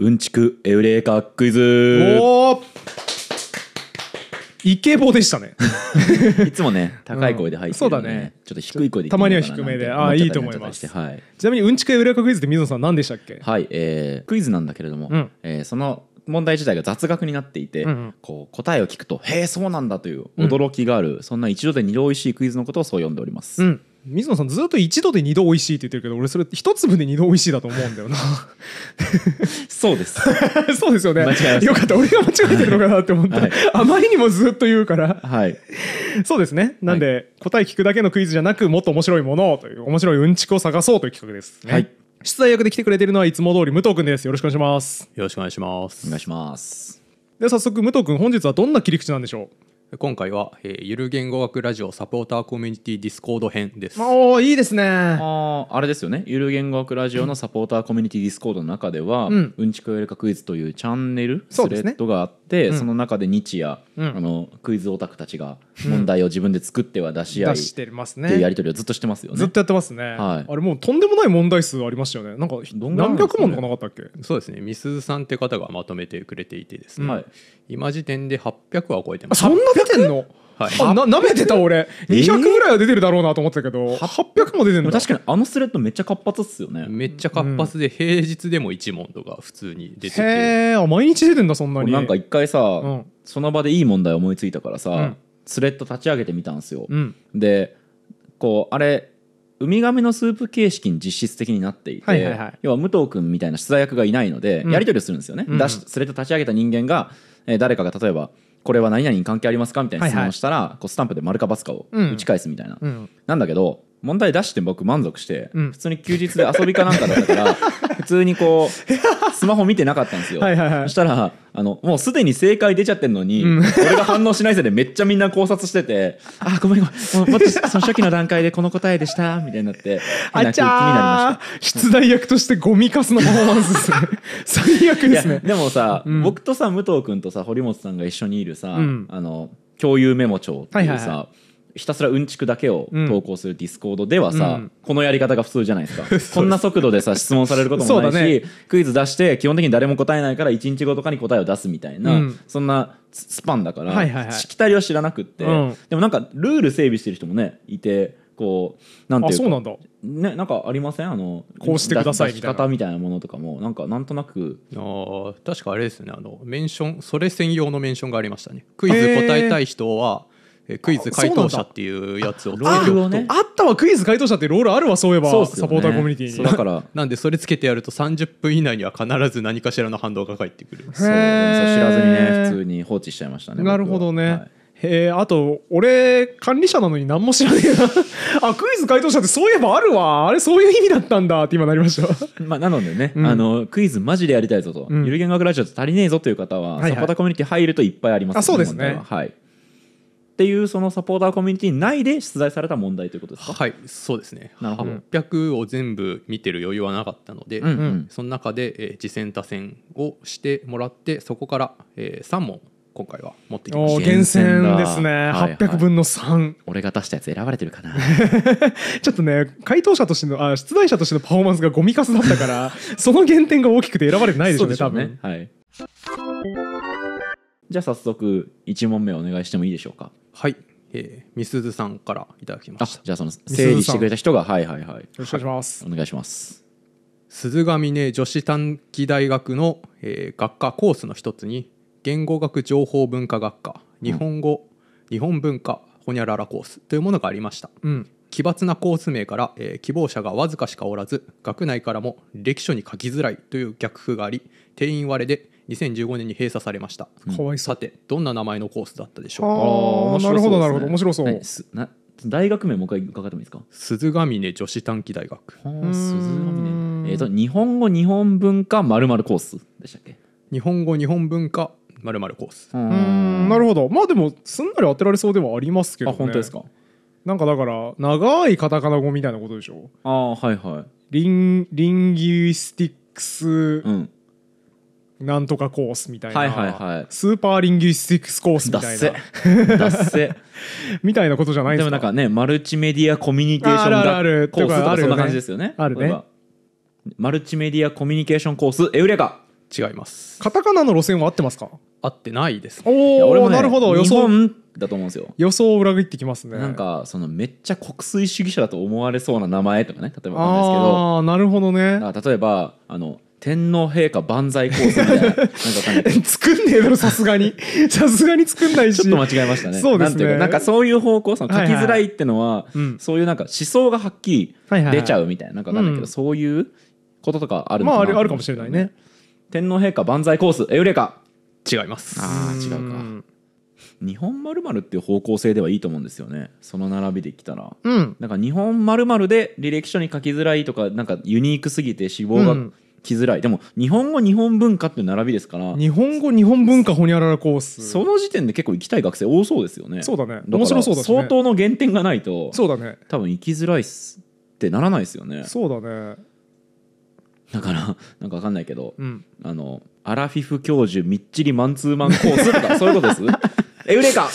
うんちくエウレカクイズおイケボでしたね いつもね高い声で入って、ねうん、そうだねちょっと低い声でたまには低めでああいいと思います、はい、ちなみにうんちくエウレカクイズって水野さん何でしたっけはい、えー、クイズなんだけれども、うん、えー、その問題自体が雑学になっていて、うん、こう答えを聞くと「へえそうなんだ」という驚きがある、うん、そんな一度で二度おいしいクイズのことをそう呼んでおります、うん、水野さんずっと一度で二度美味しいって言ってるけど俺それ一粒で二度美味しいだと思うんだよなそうです そうですよねよかった俺が間違えてるのかなって思った、はい、あまりにもずっと言うから、はい、そうですねなんで、はい、答え聞くだけのクイズじゃなくもっと面白いものという面白いうんちくを探そうという企画ですね、はい、出題役で来てくれてるのはいつも通り武藤君ですよろしくお願いしますよろしくお願いしますお願いしますでは早速武藤君本日はどんな切り口なんでしょう今回は、えー、ゆる言語学ラジオサポーターコミュニティディスコード編ですおおいいですねあああれですよねゆる言語学ラジオのサポーターコミュニティディスコードの中では、うん、うんちくよりかクイズというチャンネル、スレッドがあっ、うん、その中で日夜、うん、あのクイズオタクたちが問題を自分で作っては出し合い、うん、してますねっていうやり取りをずっとしてますよねずっとやってますね、はい、あれもうとんでもない問題数ありましたよねなんかどん何百問とかなかったっけ、そうですねみすずさんって方がまとめてくれていてですね、はい、今時点で800は超えてますそんな出てんのはい、あな舐めてた俺200ぐらいは出てるだろうなと思ってたけど、えー、800も出てんだ確かにあのスレッドめっちゃ活発っすよねめっちゃ活発で平日でも1問とか普通に出てて、うん、へえ毎日出てんだそんなになんか一回さ、うん、その場でいい問題思いついたからさ、うん、スレッド立ち上げてみたんですよ、でこうあれウミガメのスープ形式に実質的になっていて、はいはいはい、要は武藤君みたいな出題役がいないので、やり取りをするんですよね、うん、スレッド立ち上げた人間が、えー、誰かが例えば「これは何々に関係ありますかみたいな質問をしたら、こうスタンプで丸か×かを打ち返すみたいな、なんだけど問題出して僕満足して、うん、普通に休日で遊びかなんかだったから 普通にこうスマホ見てなかったんですよ、はいはいはい、そしたらあのもうすでに正解出ちゃってるのに、うん、俺が反応しないせいでめっちゃみんな考察してて「あごめんごめんもっとその初期の段階でこの答えでした」みたいになってあちゃー気になりました出題役としてゴミかすのパフォーマンスですね最悪ですねでもさ、うん、僕とさ武藤君とさ堀本さんが一緒にいるさ、あの共有メモ帳っていうさ、はいはいはいひたすらうんちくだけを投稿するディスコードではさ、うん、このやり方が普通じゃないですか こんな速度でさ質問されることもないし、ね、クイズ出して基本的に誰も答えないから1日後とかに答えを出すみたいな、うん、そんなスパンだから、はいはいはい、しきたりは知らなくって、うん、でもなんかルール整備してる人もねいてこうなんていうかね、なんかありませんあのこうしてくださいみたいなみたいなものとかもなんかなんとなくあ確かあれですねあのメンションそれ専用のメンションがありましたねクイズ答えたい人はクイズ回答者っていうやつをロールをねあったわクイズ回答者ってロールあるわそういえば、サポーターコミュニティにだからなんでそれつけてやると30分以内には必ず何かしらの反動が返ってくる知らずにね普通に放置しちゃいましたねなるほどね、はえー、あと俺管理者なのに何も知らねえな あクイズ回答者ってそういえばあるわあれそういう意味だったんだって今なりました まあなのでね、うん、あのクイズマジでやりたいぞと、うん、ゆる言学ラジオと足りねえぞという方は、はいはい、サポーターコミュニティ入るといっぱいあります、ね、あそうですねはいっていうそのサポーターコミュニティ内で出題された問題ということですかはいそうですねなるほ800を全部見てる余裕はなかったので、うんうん、その中で、えー、次戦他戦をしてもらってそこから、えー、3問今回は持ってきました厳選ですね、はい800分の3俺が出したやつ選ばれてるかな ちょっとね回答者としてのあ出題者としてのパフォーマンスがゴミかすだったから その減点が大きくて選ばれてないでしょうね、ね、多分はいじゃあ早速1問目お願いしてもいいでしょうかはい、えー、みすずさんからいただきましたじゃあその整理してくれた人がはいはいはいろしくお願いしますお願いします鈴ヶ峰女子短期大学の、えー学科コースの一つに言語学情報文化学科日本語、日本文化ほにゃららコースというものがありましたうん奇抜なコース名から、えー希望者がわずかしかおらず学内からも歴書に書きづらいという逆風があり定員割れで2015年に閉鎖されました、かわいさてどんな名前のコースだったでしょうかあ、ね、なるほどなるほど面白そう、大学名もう一回伺ってもいいですか鈴ヶ峰女子短期大学鈴ヶ峰えっ、ー、と日本語日本文化まるコースでしたっけ日本語日本文化まるコースなるほどまあでもすんなり当てられそうではありますけど、ね、あ本当ですかなんかだから長いカタカナ語みたいなことでしょああはいはいリンリンギュイスティックス、うんなんとかコースみたいな、はいはいはい、スーパーリンギスティックスコースみたいな みたいなことじゃないですかでもなんかねマルチメディアコミュニケーション学コースとかそんな感じですよねあるねマルチメディアコミュニケーションコースエウレカ違いますカタカナの路線は合ってますか合ってないです、ね、おお、ね、なるほど予想だと思うんですよ予想を裏切ってきますねなんかそのめっちゃ国粋主義者だと思われそうな名前とかね例えばなんですけどああなるほどね例えばあの天皇陛下万歳コースみたいななんか 作んねえだろさすがに さすがに作んないしちょっと間違えましたねそうですねなんなんかそういう方向その書きづらいってのは、はいはいそういうなんか思想がはっきり出ちゃうみたいな、はいはい、なんかなんだけど、うん、そういうこととかあるのかな、まあ、あるかもしれないね天皇陛下万歳コースエウレカ違いますああ違うか日本まるっていう方向性ではいいと思うんですよねその並びできたら、うん、なんか日本まるで履歴書に書きづらいとかなんかユニークすぎて志望が、うんきづらいでも日本語日本文化って並びですから日本語日本文化ほにゃららコースその時点で結構行きたい学生多そうですよねそうだね面白そうだ、ね、相当の原点がないとそうだね多分行きづらいっすってならないですよねそうだねだからなんか分かんないけど、うん、あのアラフィフ教授みっちりマンツーマンコースとか そういうことですえうれか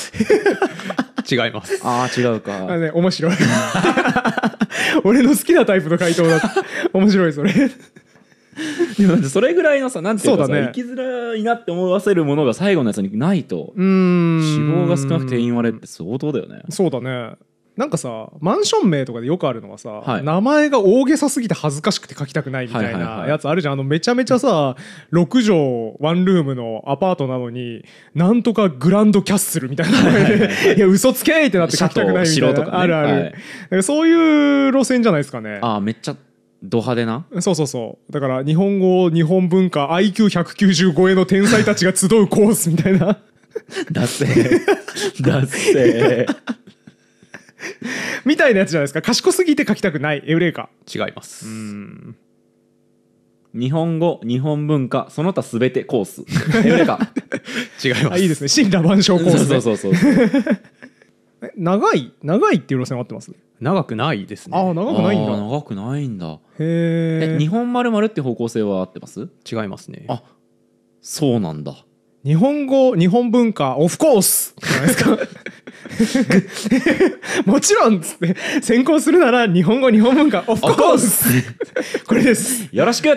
違いますああ違うかあ、ね、面白い 俺の好きなタイプの回答だ面白いそれ でもそれぐらいのさなんていうかさ、ね、生きづらいなって思わせるものが最後のやつにないと脂肪が少なくて因割れって相当だよねそうだねなんかさマンション名とかでよくあるのはさ、はい、名前が大げさすぎて恥ずかしくて書きたくないみたいなやつあるじゃん、あのめちゃめちゃさ6畳ワンルームのアパートなのになんとかグランドキャッスルみたいな、いや嘘つけってなって書きたくないみたいな、あるある、はい、そういう路線じゃないですかねあめっちゃド派手なそうそうそうだから日本語日本文化 i q 1 9 5への天才たちが集うコースみたいなだってだってみたいなやつじゃないですか賢すぎて書きたくないエウレカ違いますうん日本語日本文化その他すべてコースエウレカ違いますいいですね神羅万象コース、ね、そうそうそうそう長い長いっていう路線はあってます長くないですねあ長くないんだ長くないんだへえ日本丸丸って方向性は合ってます違いますねあそうなんだ日本語日本文化オフコースですか もちろんっつって先行するなら日本語日本文化オフコースこれですよろしく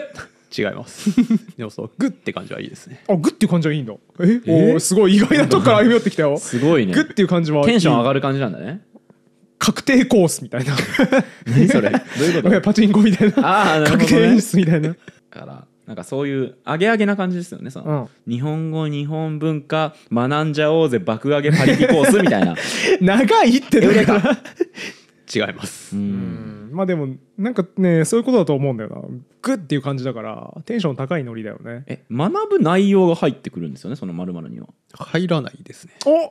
違います でもそうグって感じはいいですねあグって感じはいいの？ええおすごい意外なとこから歩み寄ってきたよ すごいねグっていう感じはいいテンション上がる感じなんだね確定コースみたいな 何それどういうことパチンコみたいな。ああななるほどね確定演出みたいなだからなんかそういうアげアげな感じですよねその、日本語日本文化学んじゃおうぜ爆上げパリピコースみたいな長いってどれか違いますうんまあでもなんかねそういうことだと思うんだよなグッっていう感じだからテンション高いノリだよねえ学ぶ内容が入ってくるんですよねそのまるには入らないですねおは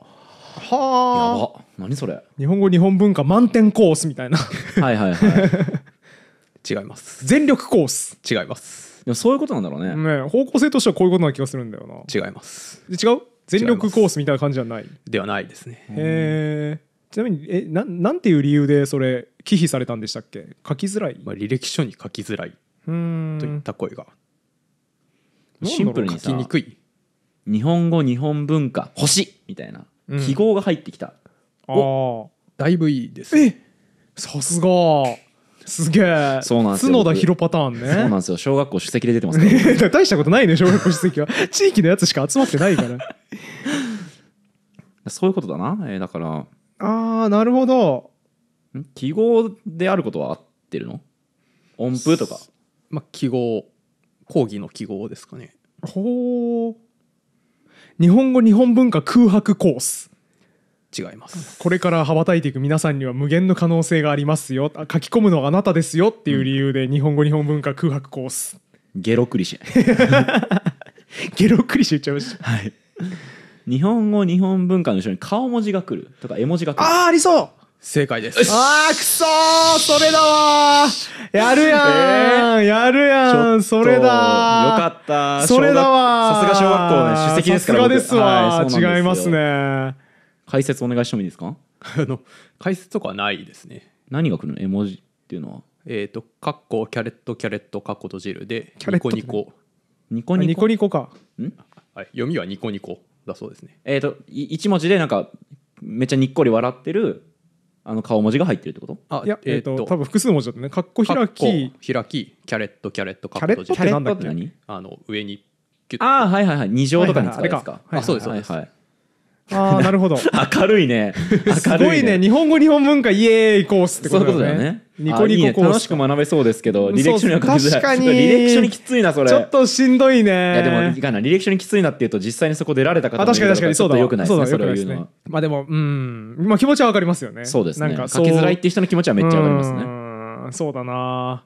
あやば何それ日本語日本文化満点コースみたいなはいはいはい 違います全力コース違いますでもそういうことなんだろうねね方向性としてはこういうことな気がするんだよな違います違う全力コースみたいな感じじゃないではないですねへえちなみにえななんていう理由でそれ忌避されたんでしたっけ書きづらい、まあ、履歴書に書きづらいといった声がシンプルに書きにくい日本語日本文化星みたいな、記号が入ってきた、あだいぶいいですえさすがすげえそうなんです角田広パターンねそうなんですよ小学校主席で出てますら 大したことないね小学校主席は地域のやつしか集まってないから そういうことだな、えー、だからああなるほど記号であることは合ってるの音符とかまあ記号講義の記号ですかねほう日本語日本文化空白コース違いますこれから羽ばたいていく皆さんには無限の可能性がありますよあ書き込むのはあなたですよっていう理由で日本語日本文化空白コースゲロクリシェ ゲロクリシェ言っちゃいましたはい日本語日本文化の後ろに顔文字が来るとか絵文字が来るああありそう正解ですああ、くそーそれだわーやるやん、やるやんそれだよかったそれだわさすが小学校ね出席ですからさすがですわ違いますね解説お願いしてもいいですか あの解説とかはないですね何が来るの絵文字っていうのはえっ、とカッコキャレットキャレットカッコ閉じるでニコニコニコニコニコニコかはい読みはニコニコだそうですねえっ、ー、と一文字でなんかめっちゃにっこり笑ってるあの顔文字が入ってるってことあいやえっ、ー、と多分複数文字だったねかっこ開き開きキャレットキャレットカットキャレットって何あの上にああはいはいはい二乗とかに使うやつか、はいはいはい、あそうですそうです、はいはいああ、なるほど。明る いね。明るいね。すごいね。日本語、日本文化、イエーイコースってことだよね。そういうことだよね。ニコニココース。楽しく学べそうですけど、履歴書には書きづらい。確かに。履歴書にきついな、それ。ちょっとしんどいね。いや、でも、いかな。履歴書にきついなっていうと、実際にそこ出られた方もいから、確かにそうだ。よくないですね、それを言うのは。まあでも、うん。まあ気持ちはわかりますよね。そうですね。書きづらいっていう人の気持ちはめっちゃわかりますね。そうだな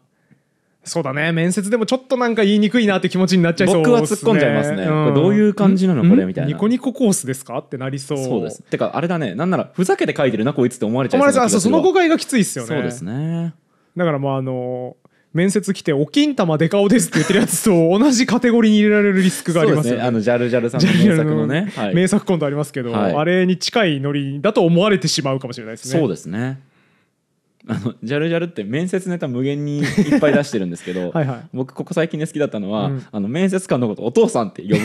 そうだね面接でもちょっとなんか言いにくいなって気持ちになっちゃいそう、ね、僕は突っ込んじゃいますね、うん、これどういう感じなのこれみたいなニコニココースですかってなりそうそうですてかあれだねなんならふざけて書いてるなこいつって思われちゃいそうその誤解がきついっすよねそうですねだからもうあの面接来て「お金玉で顔です」って言ってるやつと同じカテゴリーに入れられるリスクがありますよね。ねあのジャルジャルさんの名作のね。の名作コントありますけど、はい、あれに近いノリだと思われてしまうかもしれないですね。そうですねあのジャルジャルって面接ネタ無限にいっぱい出してるんですけど はい、僕ここ最近で好きだったのは、うん、あの面接官のことお父さんって呼ぶ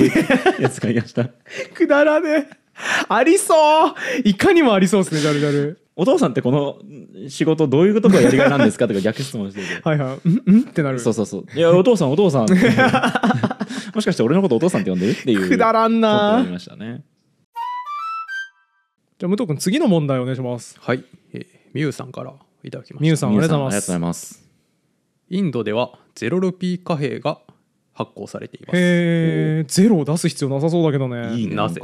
やつがいました くだらねありそういかにもありそうですねジャルジャルお父さんってこの仕事どういうことがやりがいなんですかとか逆質問してて はいはいうんうんってなるそうそうそういやお父さんお父さんもしかして俺のことお父さんって呼んでるっていうくだらんなりましたねじゃあ武藤君次の問題お願いしますはい、えみゆうさんからいただきましたさんありがとうございますインドではゼロルピー貨幣が発行されていますへえゼロを出す必要なさそうだけどねいいねなぜ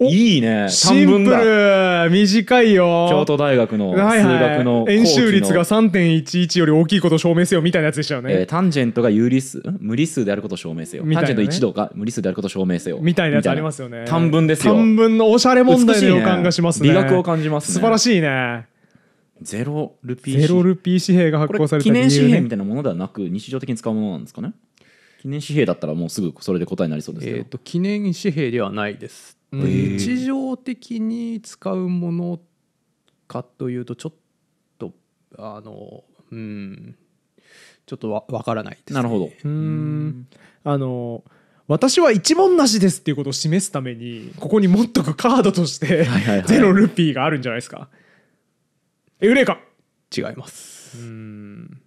いいねシンプル短いよ京都大学の数学の円周率が3.11より大きいことを証明せよみたいなやつでしたよね、えー、タンジェントが有理数無理数であることを証明せよ、ね、タンジェント1度が無理数であることを証明せよみたいなやつありますよね短文ですよ短文のおしゃれ問題の予感がしますね美学を感じます、ね、素晴らしいねゼロルピーゼロルピー紙幣が発行された、ね、記念紙幣みたいなものではなく日常的に使うものなんですかね記念紙幣だったらもうすぐそれで答えになりそうですけど、えーと、記念紙幣ではないです日常的に使うものかというとちょっとあのうんちょっとわ分からないです、ね、なるほどうんあの私は一文なしですっていうことを示すためにここに持っとくカードとして ゼロルピーがあるんじゃないですか、エウレカ違いますうん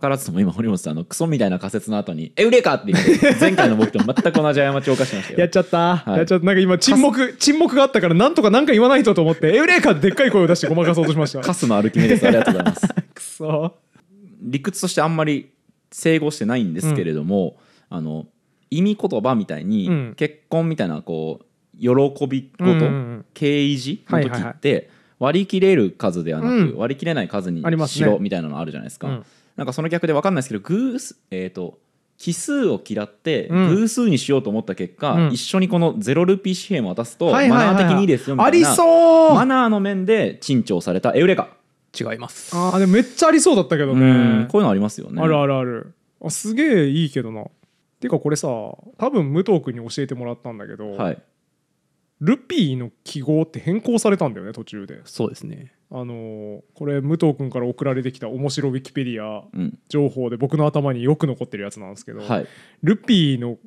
らずとも今堀本さんのクソみたいな仮説の後に「エウレカ!」って言って前回の僕と全く同じ過ちを犯しましたよやっちゃった、はい、やっちゃったなんか今沈黙沈黙があったからなんとか何か言わないとと思って「エウレカ!」でっかい声を出してごまかそうとしましたカスの歩き目ですありがとうございますクソ 理屈としてあんまり整合してないんですけれども、うん、あの意味言葉みたいに、うん、結婚みたいなこう喜び事、う敬意辞の時って、はいはいはい割り切れる数ではなく、うん割り切れない数にしろみたいなのあるじゃないですか、うんなんかその逆で分かんないですけど偶数、えー、と奇数を嫌って偶数にしようと思った結果、うん一緒にこのゼロルピー紙幣も渡すと、マナー的にいいですよみたいなありそうマナーの面で珍重されたエウレカ、違いますああでもめっちゃありそうだったけどうねこういうのありますよねあるあるあるあすげえいいけどなていうかこれさ多分武藤君に教えてもらったんだけど、はいルピーの記号って変更されたんだよね途中でそうですねあのこれ武藤君から送られてきた面白ウィキペディア情報で僕の頭によく残ってるやつなんですけど、うんはい、ルピーの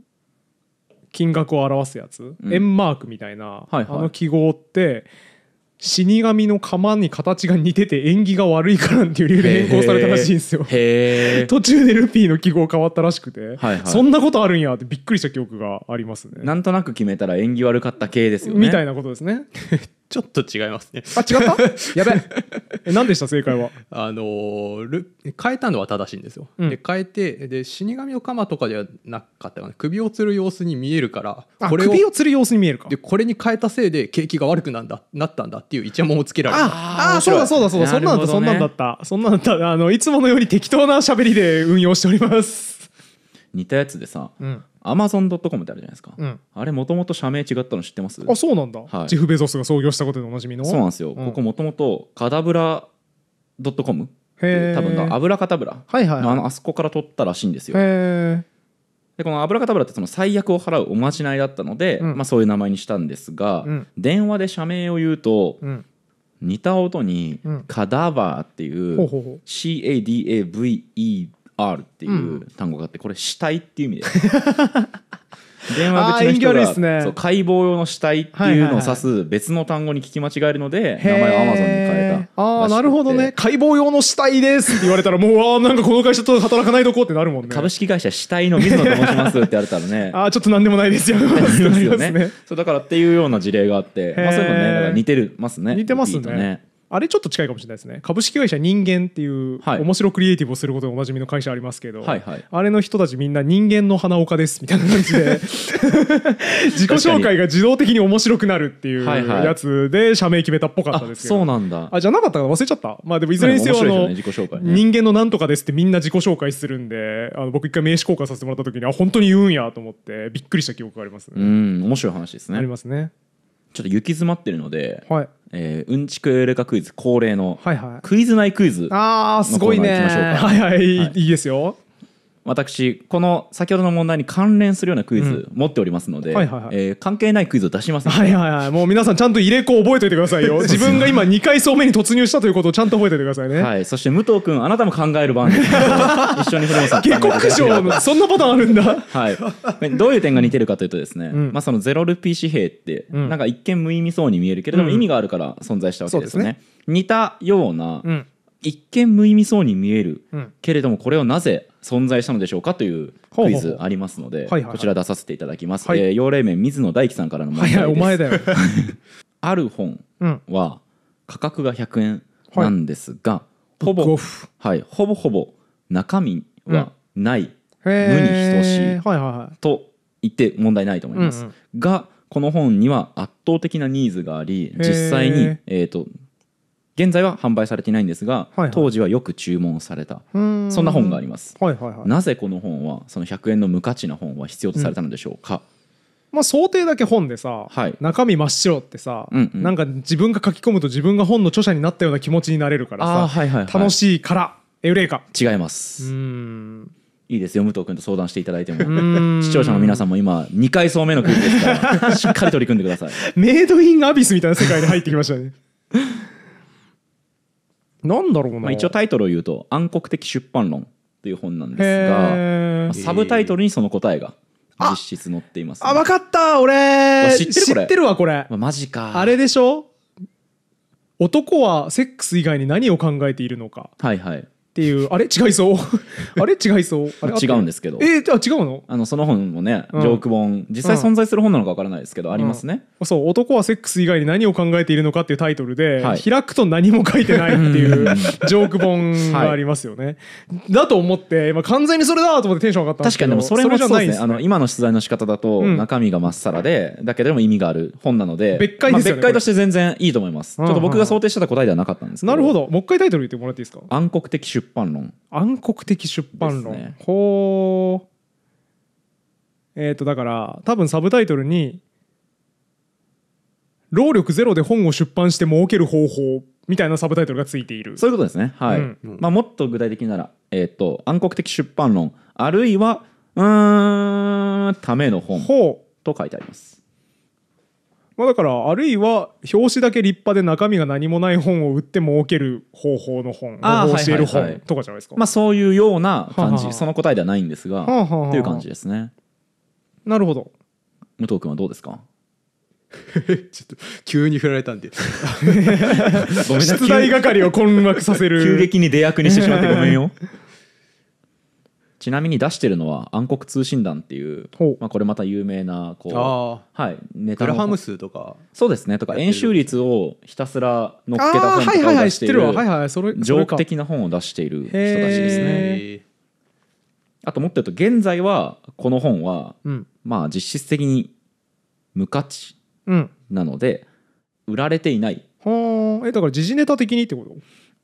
金額を表すやつ、うん、円マークみたいな、はいはい、あの記号って死神の釜に形が似てて縁起が悪いからっていう理由で変更されたらしいんですよ途中でルピーの記号変わったらしくて、はいはい、そんなことあるんやってびっくりした記憶がありますねなんとなく決めたら縁起悪かった系ですよねみたいなことですねちょっと違いますね。あ、違った やべえ。何でした、正解は。あのル、変えたのは正しいんですよ。うん、で、変えて、で、死神の鎌とかではなかったかな。首を吊る様子に見えるから、これを首を吊る様子に見えるか。で、これに変えたせいで、景気が悪くなんだなったんだっていう一チをつけられた。ああ、そうだそうだそうだ。そんなんだ、ね、そんなんだった。そんなんだった。あの、いつものより適当な喋りで運用しております。似たやつでさ、うん、アマゾン・ドットコムってあるじゃないですか、うん、あれもともと社名違ったの知ってますあそうなんだ、はい、ジフ・ベゾスが創業したことでおなじみのそうなんですよ、うん、ここもともとカダブラ・ドットコム多分の油い、はい、あのあそこから取ったらしいんですよでこの油カタブラってその最悪を払うおまじないだったので、うん、まあ、そういう名前にしたんですが、電話で社名を言うと、似た音に「カダバー」っていう CADAVER R っていう単語があってこれ死体っていう意味で 電話口の人が、ね、そう解剖用の死体っていうのを指す別の単語に聞き間違えるので、名前をアマゾンに変えたああなるほどね解剖用の死体ですって言われたらもうあなんかこの会社と働かないとこうってなるもんね株式会社死体の水野と申しますって言われたらね ああちょっと何でもないですよ ですよねそうだからっていうような事例があって、まあ、そういうのね似てるますね似てますねあれちょっと近いかもしれないですね株式会社人間っていう、面白クリエイティブをすることでおなじみの会社ありますけど、はいはい、あれの人たちみんな人間の花岡ですみたいな感じで 自己紹介が自動的に面白くなるっていうやつで社名決めたっぽかったですけど、はいはい、そうなんだあじゃなかったか忘れちゃったまあでもいずれにせよあの、ねね、人間のなんとかですってみんな自己紹介するんであの僕一回名刺交換させてもらった時にあ本当に言うんやと思ってびっくりした記憶がありますねうん面白い話ですねありますねちょっと行き詰まってるので、はい、えー、うんちくエレカクイズ恒例の、はいはい、クイズ内クイズああすごいねはいはい、はい、いいですよ私この先ほどの問題に関連するようなクイズ持っておりますので、関係ないクイズを出しますので、はいはいはい、もう皆さんちゃんと入れ子覚えておいてくださいよ 自分が今2回層目に突入したということをちゃんと覚えておいてくださいね、はい、そして武藤君あなたも考える番組 一緒に古本さん下克上そんなパターンあるんだ、はい、どういう点が似てるかというとですね、うん、まあ、そのゼロルピー紙幣って、うなんか一見無意味そうに見えるけれども、意味があるから存在したわけですよね、ね似たような、うん一見無意味そうに見える、うん、けれどもこれはなぜ存在したのでしょうかというクイズありますのでこちら出させていただきます、はい、えー、用例面水野大樹さんからの問題です、はいはい、お前だよ ある本は価格が100円なんですが、うん、ほぼ、はい、ほぼほぼ中身はない、うん、無に等しい、はいはい、はい、と言って問題ないと思います、うんうん、がこの本には圧倒的なニーズがあり実際に、えーと現在は販売されていないんですが、はいはい、当時はよく注文されたそんな本があります、はいはいはい、なぜこの本はその100円の無価値な本は必要とされたのでしょうか、うん、まあ、想定だけ本でさ、はい、中身真っ白ってさ、うんうん、なんか自分が書き込むと自分が本の著者になったような気持ちになれるからさ、はいはいはい、楽しいからエウレカ違いますいいですよ武藤君と相談していただいても視聴者の皆さんも今2回そ目のクイズですから しっかり取り組んでくださいメイドインアビスみたいな世界に入ってきましたねなんだろうな、まあ、一応タイトルを言うと「暗黒的出版論」という本なんですが、サブタイトルにその答えが実質載っています、ね、あ分かった俺知ってるわこれ、まあ、マジかあれでしょ男はセックス以外に何を考えているのかはいはいっていう、あれ 違いそう。あれ違いそう。違うんですけど。えー、あ違うのあのその本もね、ジョーク本、実際存在する本なのかわからないですけど、ありますね、そう、男はセックス以外に何を考えているのかっていうタイトルで、開くと何も書いてないっていう ジョーク本がありますよね。だと思って、今完全にそれだと思ってテンション上がったんですけど。確かにでもそれもそうですね。あの今の取材の仕方だと中身がまっさらで、だけでも意味がある本なので、別解別解として全然いいと思います。ちょっと僕が想定してた答えではなかったんですなるほど。もう一回タイトル言ってもらっていいですか。暗黒的出出版論暗黒的出版論、ね、ほうえっ、ー、とだから多分サブタイトルに「労力ゼロで本を出版して儲ける方法」みたいなサブタイトルがついているそういうことですねはい、うん、まあ、もっと具体的なら、えーと「暗黒的出版論」あるいは「うんための本」と書いてありますまあ、だからあるいは表紙だけ立派で中身が何もない本を売って儲ける方法の本教える本とかじゃないですか、まあ、そういうような感じその答えではないんですがっていう感じですねなるほど武藤君はどうですかちょっと急に振られたんで 出題係を困惑させる 急激に出役にしてしまってごめんよ ちなみに出してるのは暗黒通信団っていう、まあ、これまた有名なこうはい、ネタグラハム数とかそうですねとか円周率をひたすら乗っけた本とかを出している上記的な本を出している人たちですね。あともっと言うと現在はこの本は、まあ実質的に無価値なので売られていない。はえだから時事ネタ的にってこと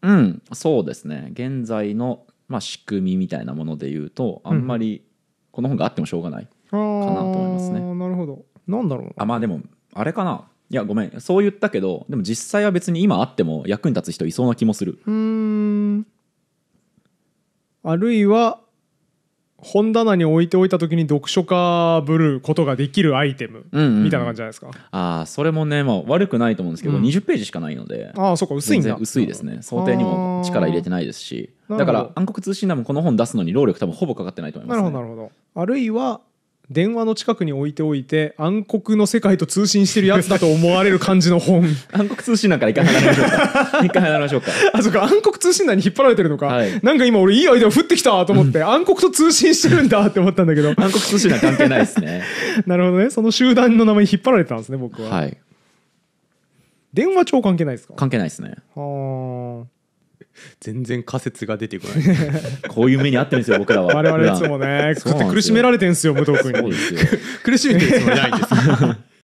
うんそうですね現在のまあ、仕組みみたいなもので言うとあんまりこの本があってもしょうがないかなと思いますね。うん、なるほどなんだろうあまあでもあれかないやごめんそう言ったけどでも実際は別に今あっても役に立つ人いそうな気もするうんあるいは本棚に置いておいた時に読書家ぶることができるアイテムみたいな感じじゃないですか、うんうん、ああそれもね、まあ、悪くないと思うんですけど、うん、20ページしかないのでああそうか薄いんだ薄いですね想定にも力入れてないですしだから暗黒通信でもこの本出すのに労力多分ほぼかかってないと思います、ね、なるほどなるほどあるいは電話の近くに置いておいて暗黒の世界と通信してるやつだと思われる感じの本 暗黒通信なんからか回離れましょうか一回離れましょうか あそうか暗黒通信団に引っ張られてるのか、はい、なんか今俺いいアイデア降ってきたと思って、うん、暗黒と通信してるんだって思ったんだけど 暗黒通信団関係ないですねなるほどねその集団の名前に引っ張られてたんですね僕ははい電話帳関係ないですか関係ないですねはあ全然仮説が出てこない こういう目にあってるんですよ僕らは我々いつもね苦しめられてるんですよ武藤君に苦しめてるつもりないんで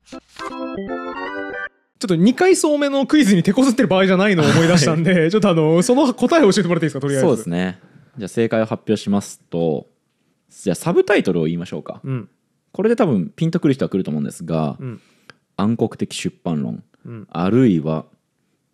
す ちょっと2回層目のクイズに手こずってる場合じゃないのを思い出したんで、はい、ちょっとあのその答えを教えてもらっていいですかとりあえずそうですねじゃあ正解を発表しますとじゃあサブタイトルを言いましょうか、うん、これで多分ピンとくる人は来ると思うんですが「うん、暗黒的出版論」うん、あるいは「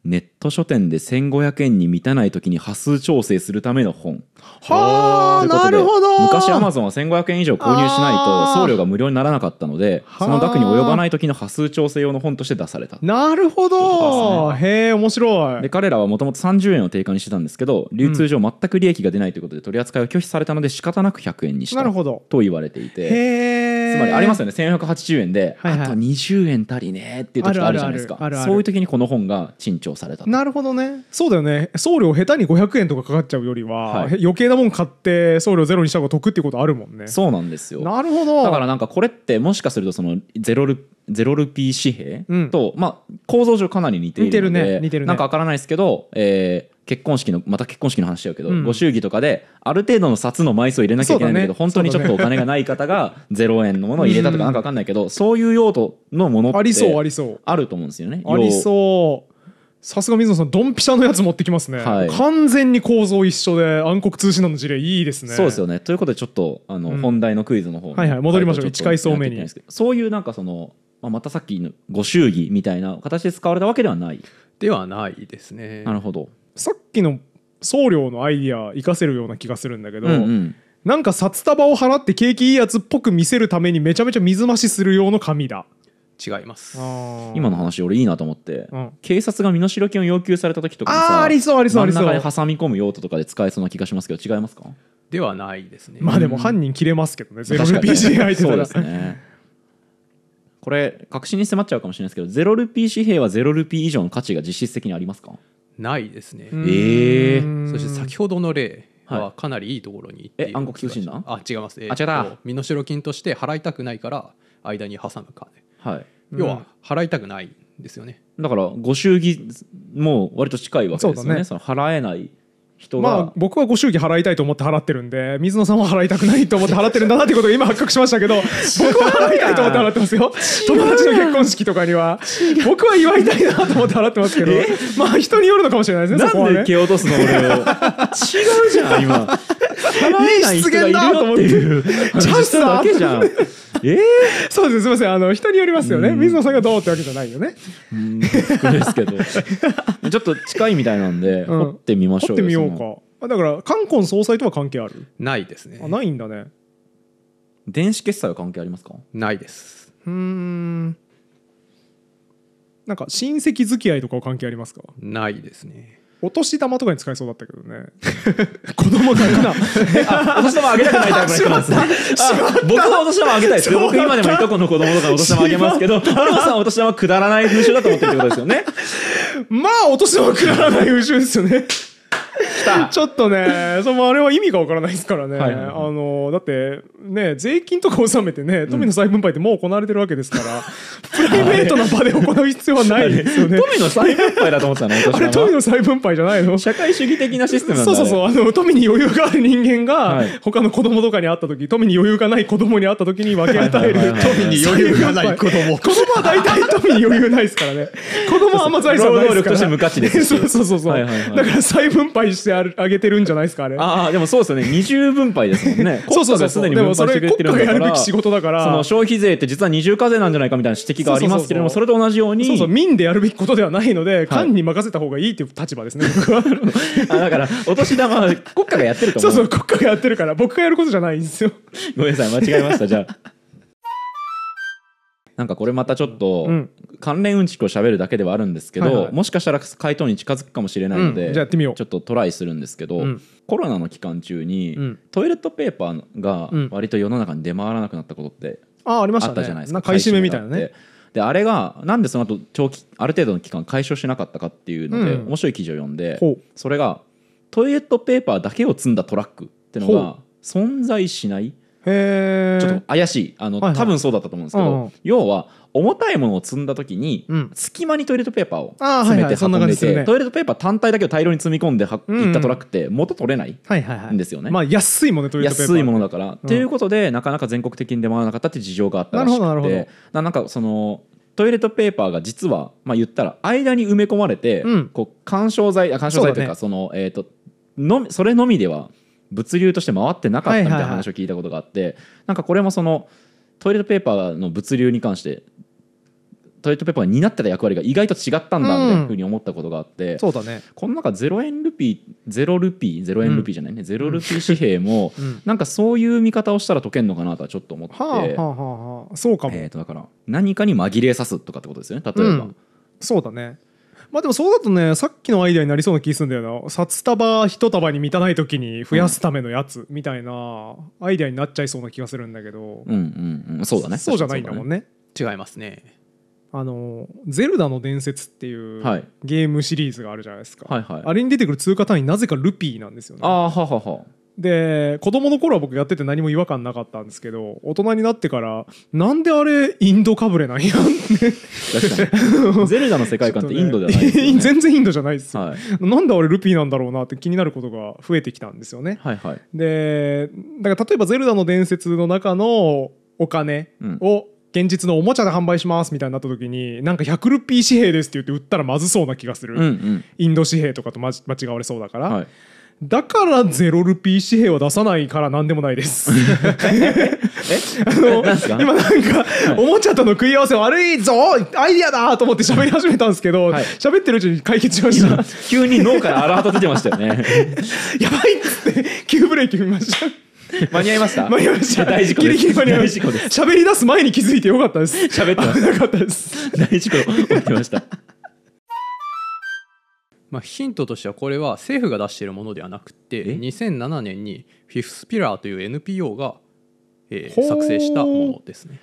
ネット書店で1500円に満たない時に波数調整するための本。はあなるほど昔アマゾンは1500円以上購入しないと送料が無料にならなかったのでその額に及ばない時の波数調整用の本として出されたなるほど、ね、へえ面白いで彼らはもともと30円を定価にしてたんですけど流通上全く利益が出ないということで取り扱いを拒否されたので仕方なく100円にしたと言われていてへえつまりありますよね1480円で、はいはい、あと20円足りねっていう時あるじゃないですかそういう時にこの本が珍重されたなるほどねそうだよね送料下手に500円とかかかっちゃうよりは、はい、余計なもん買って送料ゼロにした方が得っていうことあるもんねそうなんですよなるほどだからなんかこれってもしかするとそのゼロルゼロルピー紙幣と、うん、まあ構造上かなり似ているので似てるね似てるねなんかわからないですけどえー結婚式のまた結婚式の話しちゃうけど、うんご祝儀とかである程度の札の枚数を入れなきゃいけないんだけどだね本当にちょっとお金がない方が0円のものを入れたとかなんか分かんないけど、そういう用途のものってありそうありそうあると思うんですよね。ありそうさすが水野さんドンピシャのやつ持ってきますね、はい完全に構造一緒で暗黒通信団の事例いいですねそうですよね。ということでちょっとあの、うん本題のクイズの方にはいはい戻りましょうちっそ一回層目にいですけどそういうなんかその、まあ、またさっきのご祝儀みたいな形で使われたわけではない。ではないですねなるほど。さっきの送料のアイディア生かせるような気がするんだけど、うんうん、なんか札束を払って景気いいやつっぽく見せるためにめちゃめちゃ水増しする用の紙だ違います今の話俺いいなと思って、うん、警察が身代金を要求された時とかさあありそうありそうありそう真ん中に挟み込む用途とかで使えそうな気がしますけど違いますかではないですねまあでも犯人切れますけどね 0LPG 相手そうですねこれ確信に迫っちゃうかもしれないですけどゼロルピー紙幣はゼロルピー以上の価値が実質的にありますかないですね。えー、そして先ほどの例はかなりいいところにえ暗黒通信団あ違います、えー、あ違う身代金として払いたくないから間に挟む金、はい、要は払いたくないんですよね、うん、だからご祝儀も割と近いわけですよね、ね、その払えない人が、まあ、僕はご祝儀払いたいと思って払ってるんで水野さんは払いたくないと思って払ってるんだなってことが今発覚しましたけど 僕は払いたいと思って払ってますよ友達の結婚式とかには僕は祝いたいなと思って払ってますけどまあ人によるのかもしれないですねなんで蹴落とすの俺を違うじゃん今 払えない人がいるよっていうチャンスだんえー、そうですすみませんあの人によりますよね、水野さんがどうってわけじゃないよね。うんですけど ちょっと近いみたいなんで、う掘ってみましょう掘ってみようかだから冠婚総裁とは関係あるないですねあないんだね電子決済は関係ありますかないですうんなんか親戚付き合いとかは関係ありますかないですねお年玉とかに使えそうだったけどね。子供泣くな。お年玉あげたくないタイプの人なんですね。僕のお年玉あげたいですよ。僕今でもいとこの子供とかお年玉あげますけど、ハロさんお年玉くだらない風習だと思ってるってことですよね。まあ、お年玉くだらない風習ですよね。ちょっとね、そのあれは意味がわからないですからね。はいあのだってね税金とか納めてね富の再分配ってもう行われてるわけですから、うん、プライベートな場で行う必要はないですよね。富の再分配だと思ったの。あれ富の再分配じゃないの？社会主義的なシステムそうそうそうあの富に余裕がある人間が、はい、他の子供とかに会った時、富に余裕がない子供に会った時に分け与える。富に余裕がない子供。子供は大体富に余裕ないですからね。子供はあんま財産ないですから。労働力として無価値です。そうそうそうそう。はいはいはい、だから再分配してあげてるんじゃないですかあれああでもそうですよね二重分配ですもんね そうそうすでに分配してくれてるんだからやるべき仕事だからその消費税って実は二重課税なんじゃないかみたいな指摘がありますけれどもそれと同じようにそうそう民でやるべきことではないので官に任せた方がいいっていう立場ですね、僕 はあだからお年玉 国家がやってると思うそうそう国家がやってるから僕がやることじゃないんですよごめんなさい間違えましたじゃあなんかこれまたちょっと、関連うんちくを喋るだけではあるんですけど、はいはい、もしかしたら回答に近づくかもしれないので、うん、じゃあやってみようちょっとトライするんですけど、うん、コロナの期間中に、うん、トイレットペーパーが割と世の中に出回らなくなったことってあありました、ね、あったじゃないですか。買い占めみたいなねであれがなんでその後長期ある程度の期間解消しなかったかっていうので、面白い記事を読んでそれがトイレットペーパーだけを積んだトラックっていうのが存在しないちょっと怪しいあの、はいはい、多分そうだったと思うんですけど、うん要は重たいものを積んだ時に、うん、隙間にトイレットペーパーを詰めて運んでて、はいはいでね、トイレットペーパー単体だけを大量に積み込んでいったトラックって元取れないんですよね。はいはいはい、まあ、安いものトイレットペーパー安いものだから。と、うん、いうことでなかなか全国的に出回らなかったって事情があったらしくてなんかそのトイレットペーパーが実は、まあ、言ったら間に埋め込まれて、うん、こう緩衝材緩衝材というかそ、ね,、のえーと、とのそれのみでは物流として回ってなかったみたいな話を聞いたことがあって、なんかこれもそのトイレットペーパーの物流に関してトイレットペーパーが担ってた役割が意外と違ったんだというふうに思ったことがあって、そうだね、この中0円ルピー0ルピー0円ルピーじゃないね、0ルピー紙幣も、なんかそういう見方をしたら解けるのかなとはちょっと思って、あははそうかも、えとだから何かに紛れさすとかってことですよね例えば、そうだねまあでもそうだとねさっきのアイデアになりそうな気するんだよな札束一束に満たない時に増やすためのやつみたいなアイデアになっちゃいそうな気がするんだけど、うんうんうん、そうだねそうじゃないんだもんね違いますねあの「ゼルダの伝説」っていう、はい、ゲームシリーズがあるじゃないですか、はいはい、あれに出てくる通貨単位なぜかルピーなんですよねあはははで子供の頃は僕やってて何も違和感なかったんですけど大人になってからなんであれインドかぶれなんやん確 ゼルダの世界観ってインドじゃない、ねね、全然インドじゃないですよ、はい、なんであれルピーなんだろうなって気になることが増えてきたんですよね、はいはい、でだから例えば「ゼルダの伝説」の中のお金を、現実のおもちゃで販売しますみたいになった時になんか100ルピー紙幣ですって言って売ったらまずそうな気がする、うんうん、インド紙幣とかと間違われそうだから、はい、だからゼロルピー紙幣は出さないから何でもないです あの今なんか、おもちゃとの食い合わせ悪いぞアイディアだと思って喋り始めたんですけど、はい、喋ってるうちに解決しました急に脳から荒旗出てましたよね やばいっつって急ブレーキ踏みました間に合いました間に合いました大事故ギリギリ間に合いました喋り出す前に気づいてよかったです喋ってなかったです 大事故起きてましたまあ、ヒントとしてはこれは政府が出しているものではなくて2007年にフィフスピラーという NPO が、えー、作成したものですね。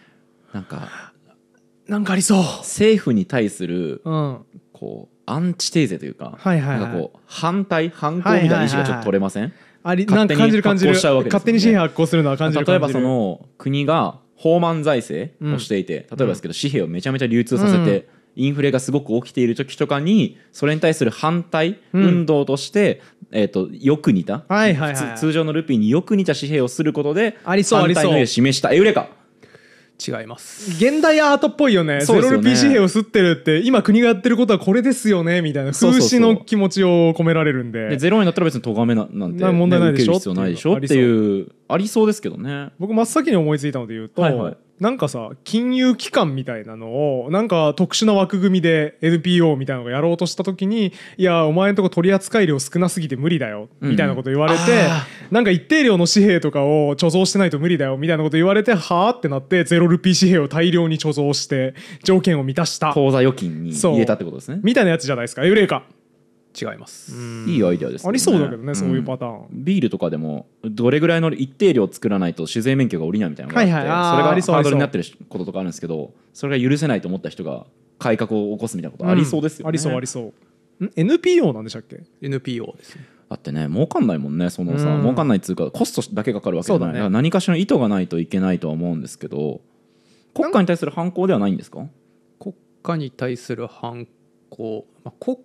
なんかなんかありそう政府に対する、うん、こうアンチテーゼというか、はいはい、反対反抗みたいな意思がちょっと取れません、はいはい、ありなんう感じる感じ勝手に紙幣発行するのは感じる例えばその国が放満財政をしていて、うん、例えばですけど紙幣をめちゃめちゃ流通させて、うんインフレがすごく起きている時とかにそれに対する反対運動として、うん、えーと、よく似た、はいはいはい、通常のルピーによく似た紙幣をすることで反対のう。を示したエウレカ違います現代アートっぽいよねゼロルピー紙幣をすってるって今国がやってることはこれですよねみたいな風刺の気持ちを込められるんでゼロになったら別に咎めななんて、ね、問題ないでしょ、受ける必要ないでしょっていうありそうですけどね僕真っ先に思いついたので言うと、はいはいなんかさ金融機関みたいなのをなんか特殊な枠組みで NPO みたいなのがやろうとした時にいやお前んとこ取り扱い量少なすぎて無理だよみたいなこと言われて、なんか一定量の紙幣とかを貯蔵してないと無理だよみたいなこと言われてはあってなってゼロルピー紙幣を大量に貯蔵して条件を満たした口座預金に入れたってことですねみたいなやつじゃないですかエウレカ違いますいいアイデアですねありそうだけどね、そういうパターンビールとかでもどれぐらいの一定量作らないと酒税免許が下りないみたいなのがあって、はいはい、それがハードルになってることとかあるんですけどそれが許せないと思った人が改革を起こすみたいなことありそうですよね、ありそうありそう NPO なんでしたっけ NPO ですだってね儲かんないもんねそのさ、うん、儲かんないっつうかコストだけかかるわけじゃない、ね、何かしらの意図がないといけないとは思うんですけど国家に対する反抗ではないんですか国家に対する反抗、まあ、国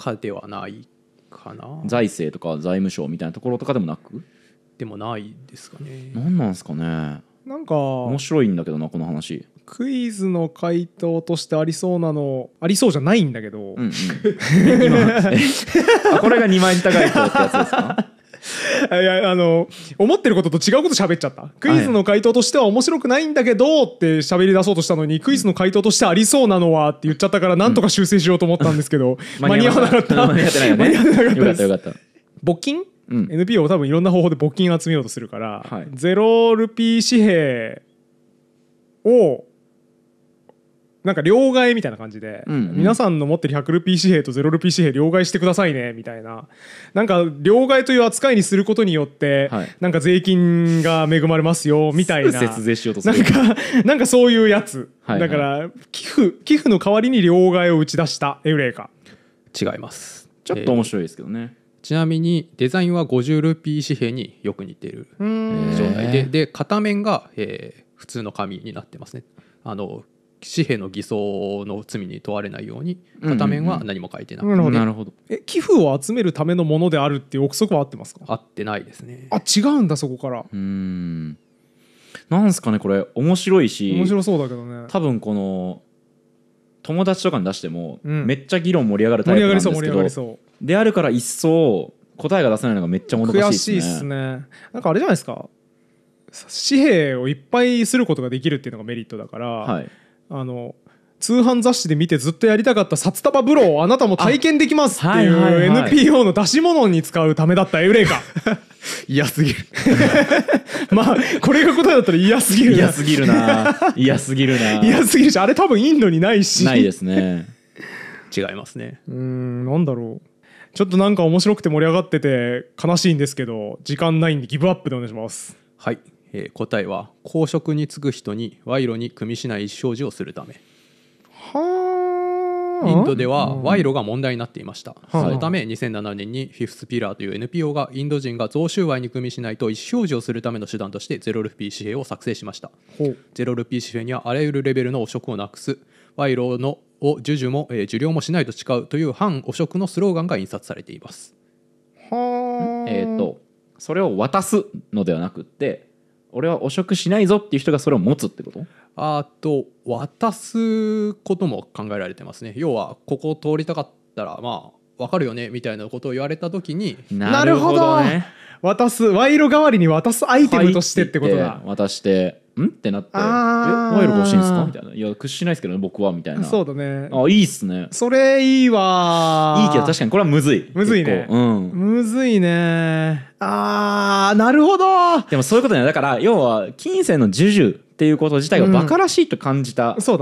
かではないかな財政とか財務省みたいなところとかでもなくでもないですかね何なんですかねなんか面白いんだけどなこの話クイズの回答としてありそうなのありそうじゃないんだけど、うんうん、これが2万円高いってやつですか いやあの思ってることと違うこと喋っちゃったクイズの回答としては面白くないんだけどって喋り出そうとしたのに、クイズの回答としてありそうなのはって言っちゃったからなんとか修正しようと思ったんですけど、間に合わなかった間に合ってないよね間に合わなかったよかった募金、うん、NPO 多分いろんな方法で募金集めようとするから、はい、0ルピー紙幣をなんか両替みたいな感じで、うんうん、皆さんの持ってる100ルピー紙幣と0ルピー紙幣両替してくださいねみたいななんか両替という扱いにすることによって、はい、なんか税金が恵まれますよみたいな節税しようとするなんかなんかそういうやつ、はいはい、だから寄付寄付の代わりに両替を打ち出したエウレイカ違いますちょっと面白いですけどね、えー、ちなみにデザインは50ルピー紙幣によく似ている状態でで片面が、えー、普通の紙になってますねあの紙幣の偽装の罪に問われないように片面は何も書いてなくて、なるほどえ寄付を集めるためのものであるっていう憶測は合ってますか合ってないですねあ違うんだそこからうんなんすかねこれ面白いし面白そうだけどね多分この友達とかに出しても、うん、めっちゃ議論盛り上がるタイプなんですけどであるから一層答えが出せないのがめっちゃもどかしいですね悔しいっすねなんかあれじゃないですか紙幣をいっぱいすることができるっていうのがメリットだから、はい、あの通販雑誌で見てずっとやりたかった札束風呂をあなたも体験できますっていう、NPO の出し物に使うためだったエウレカ 嫌すぎる まあこれが答えだったら嫌すぎる嫌すぎるな嫌すぎるな 嫌すぎるしあれ多分インドにないしないですね違いますねうんなんだろうちょっとなんか面白くて盛り上がってて悲しいんですけど時間ないんでギブアップでお願いしますはいえー、答えは公職に就く人に賄賂に組みしない意思表示をするためインドでは賄賂が問題になっていました、そのため2007年にフィフスピラーという NPO がインド人が贈収賄に組みしないと意思表示をするための手段としてゼロルピー紙幣を作成しましたゼロルピー紙幣にはあらゆるレベルの汚職をなくす賄賂のを授受も、えー、受領もしないと誓うという反汚職のスローガンが印刷されていますえっ、ー、とそれを渡すのではなくって俺は汚職しないぞっていう人がそれを持つってことあと渡すことも考えられてますね要はここを通りたかったらまあ分かるよねみたいなことを言われた時になるほど、ね、渡す賄賂代わりに渡すアイテムとしてってことだ渡してんってなって「えワイル欲しいんですか?」みたいな「いや屈しないですけどね僕は」みたいなそうだねあいいっすねそれいいわいいけど確かにこれはむずいむずいね、うん、むずいねあーなるほどでもそういうことねだから要は金銭の授受っていうこと自体がバカらしいと感じた人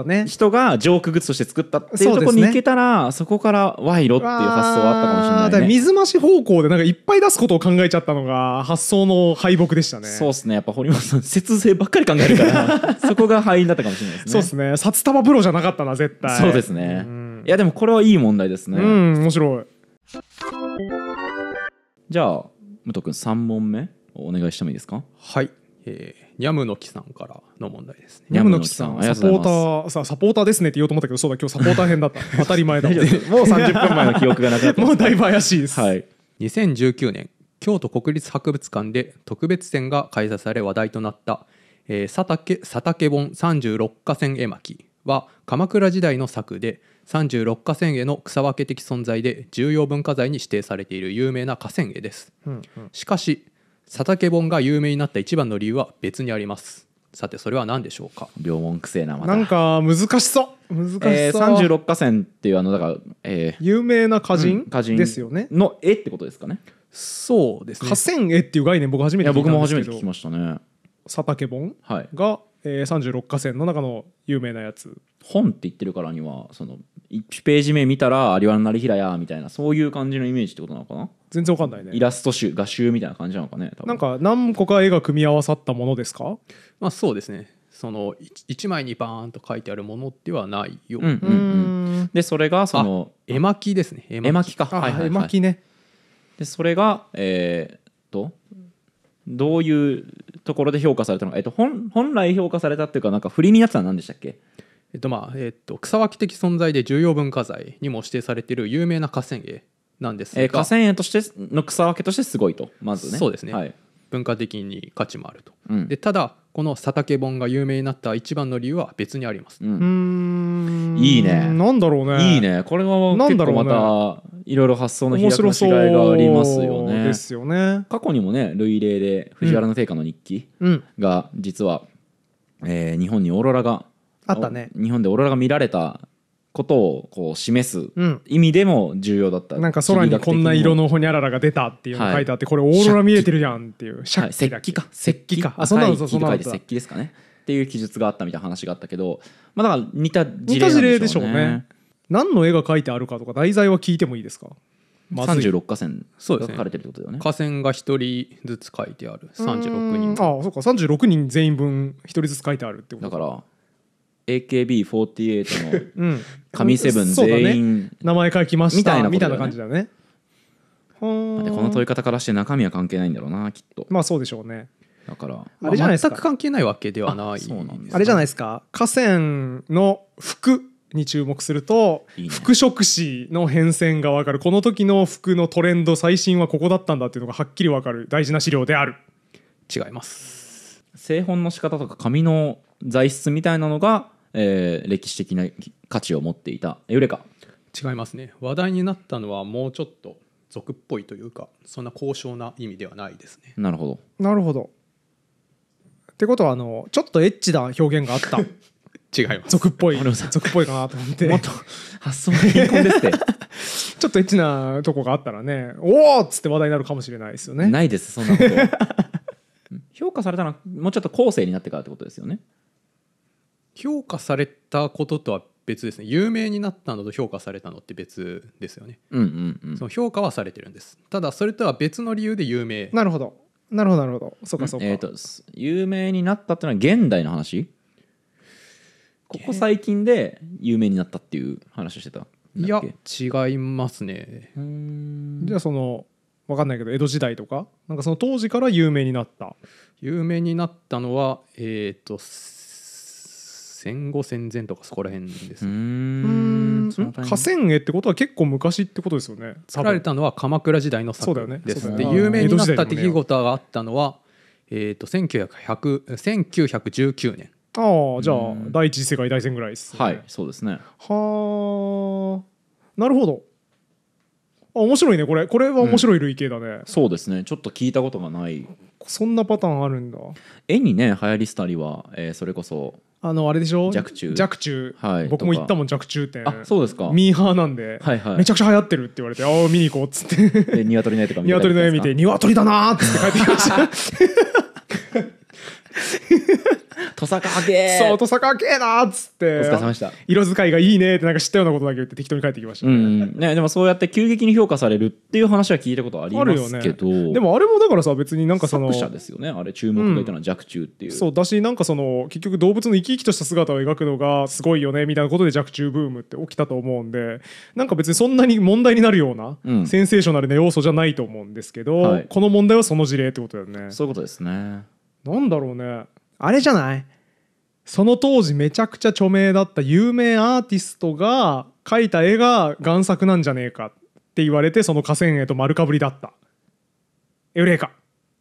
がジョークグッズとして作ったっていうところに行けたらそこから賄賂っていう発想はあったかもしれない、ね、水増し方向でなんかいっぱい出すことを考えちゃったのが発想の敗北でしたねそうですねやっぱ堀本さん節税ばっかり考えるから そこが敗因だったかもしれないですねそうですね札束プロじゃなかったな絶対そうですね、うん、いやでもこれはいい問題ですねうん面白いじゃあ武藤君3問目お願いしてもいいですかはいえーニャムの木さんからの問題ですね。ニャムの木さん、サポーター、さサポーターですねって言おうと思ったけど、そうだ、今日サポーター編だった。当たり前だ。もう30分前の記憶がなくなって、もうだいぶ怪しいです。はい。2019年、京都国立博物館で特別展が開催され話題となった「えー、佐竹佐竹本36花線絵巻」は鎌倉時代の作で36河川絵の草分け的存在で重要文化財に指定されている有名な河川絵です、うんうん、しかし佐竹本が有名になった一番の理由は別にありますさてそれは何でしょうか病門くせえなまたなんか難しそう難しそう、えー、36河川っていうあのだから、えー、有名な歌人,、歌人ですよねの絵ってことですかねそうですね河川絵っていう概念僕初めて聞いたんですけど僕も初めて聞きましたね佐竹本が、はいえー、36河川の中の有名なやつ本って言ってるからにはその1ページ目見たら有原成平やみたいなそういう感じのイメージってことなのかな全然わかんないねイラスト集画集みたいな感じなのかねなんか何個か絵が組み合わさったものですかまあそうですねその 1, 枚にバーンと書いてあるものではないよ、うんうんうん、でそれがその絵巻ですね絵巻か、はいはい、絵巻ねでそれがえー、っとどういうところで評価されたのか、えっと、本本来評価されたっていうかなんか振りになってたのは何でしたっけえっとまあえっと、草分け的存在で重要文化財にも指定されている有名な河川芸なんですが、えー、河川芸としての草分けとしてすごいとまずねそうですね、はい、文化的に価値もあると、うん、でただこの佐竹本が有名になった一番の理由は別にあります、うん、いいねなんだろうねいいねこれは結構またいろいろ発想の開くの違いがありますよねですよね過去にもね類例で藤原の定家の日記が実は、うん、えー、日本にオーロラがあったね日本でオーロラが見られたことをこう示す意味でも重要だった、うん、なんか空にこんな色のホニャララが出たっていうの書いてあって、これオーロラ見えてるじゃんっていう石器か石器かあそんなのそんな石器ですかねっていう記述があったみたいな話があったけどまあだから似た事例でしょうね何の絵が書いてあるかとか題材は聞いてもいいですか36河川が書かれてるってことだよね、河川が一人ずつ書いてある十六人ああそうか36人全員分1人ずつ書いてあるってことだから AKB48 の神セブン全員、名前書きましたみたいな、ね、感じだねこの問い方からして中身は関係ないんだろうなきっとまあそうでしょうねだからあれじゃないですか、あ、全く関係ないわけではないそうなんです、あれじゃないですか河川の服に注目すると服飾誌の変遷が分かるこの時の服のトレンド最新はここだったんだっていうのがはっきり分かる大事な資料である違います製本の仕方とか紙の材質みたいなのがえー、歴史的な価値を持っていたエウレカ違いますね話題になったのはもうちょっと俗っぽいというかそんな高尚な意味ではないですねなるほどなるほどってことはあのちょっとエッチな表現があった 違います俗っぽい俗っぽいかなと思ってもっと発想が貧困ですって ちょっとエッチなとこがあったらねおおっつって話題になるかもしれないですよねないですそんなこと評価されたのはもうちょっと後世になってからってことですよね評価されたこととは別ですね有名になったのと評価されたのって別ですよね、うんうんうん、その評価はされてるんですただそれとは別の理由で有名なるほどなるほどなるほどそうかそうか、えーと有名になったっていうのは現代の話ここ最近で有名になったっていう話をしてたいや違いますねじゃあその分かんないけど江戸時代とかなんかその当時から有名になった有名になったのはえっ、ー、と戦後戦前とかそこら辺です、うん河川絵ってことは結構昔ってことですよね作られたのは鎌倉時代の作品です、ね、で有名になった出来事があったのは、えーと、と1919年ああじゃあ第一次世界大戦ぐらいです、ね、はいそうですねはあなるほどあ面白いねこれこれは面白い類型だね、うん、そうですねちょっと聞いたことがないそんなパターンあるんだ絵にね流行りしたりは、えー、それこそあのあれでしょ弱中弱中、はい、僕も行ったもん弱中ってあそうですかミーハーなんで、はいはい、めちゃくちゃ流行ってるって言われてああ見に行こうっつってで鶏の絵とか見鶏の絵見て鶏だなーっって帰ってきました土佐川系そう土佐川系だっつってお疲れ様でした色使いがいいねってなんか知ったようなことだけ言って適当に帰ってきましたね,、うんねでもそうやって急激に評価されるっていう話は聞いたことありますけど、ね、でもあれもだからさ別になんかその作者ですよねあれ注目がいたのは若冲っていう、うん、そうだしなんかその結局動物の生き生きとした姿を描くのがすごいよねみたいなことで若冲ブームって起きたと思うんでなんか別にそんなに問題になるような、うん、センセーショナルな要素じゃないと思うんですけど、はい、この問題はその事例ってことだよねそういうことですねなんだろうねあれじゃないその当時めちゃくちゃ著名だった有名アーティストが描いた絵が贋作なんじゃねえかって言われてその河川絵と丸かぶりだったエウレカ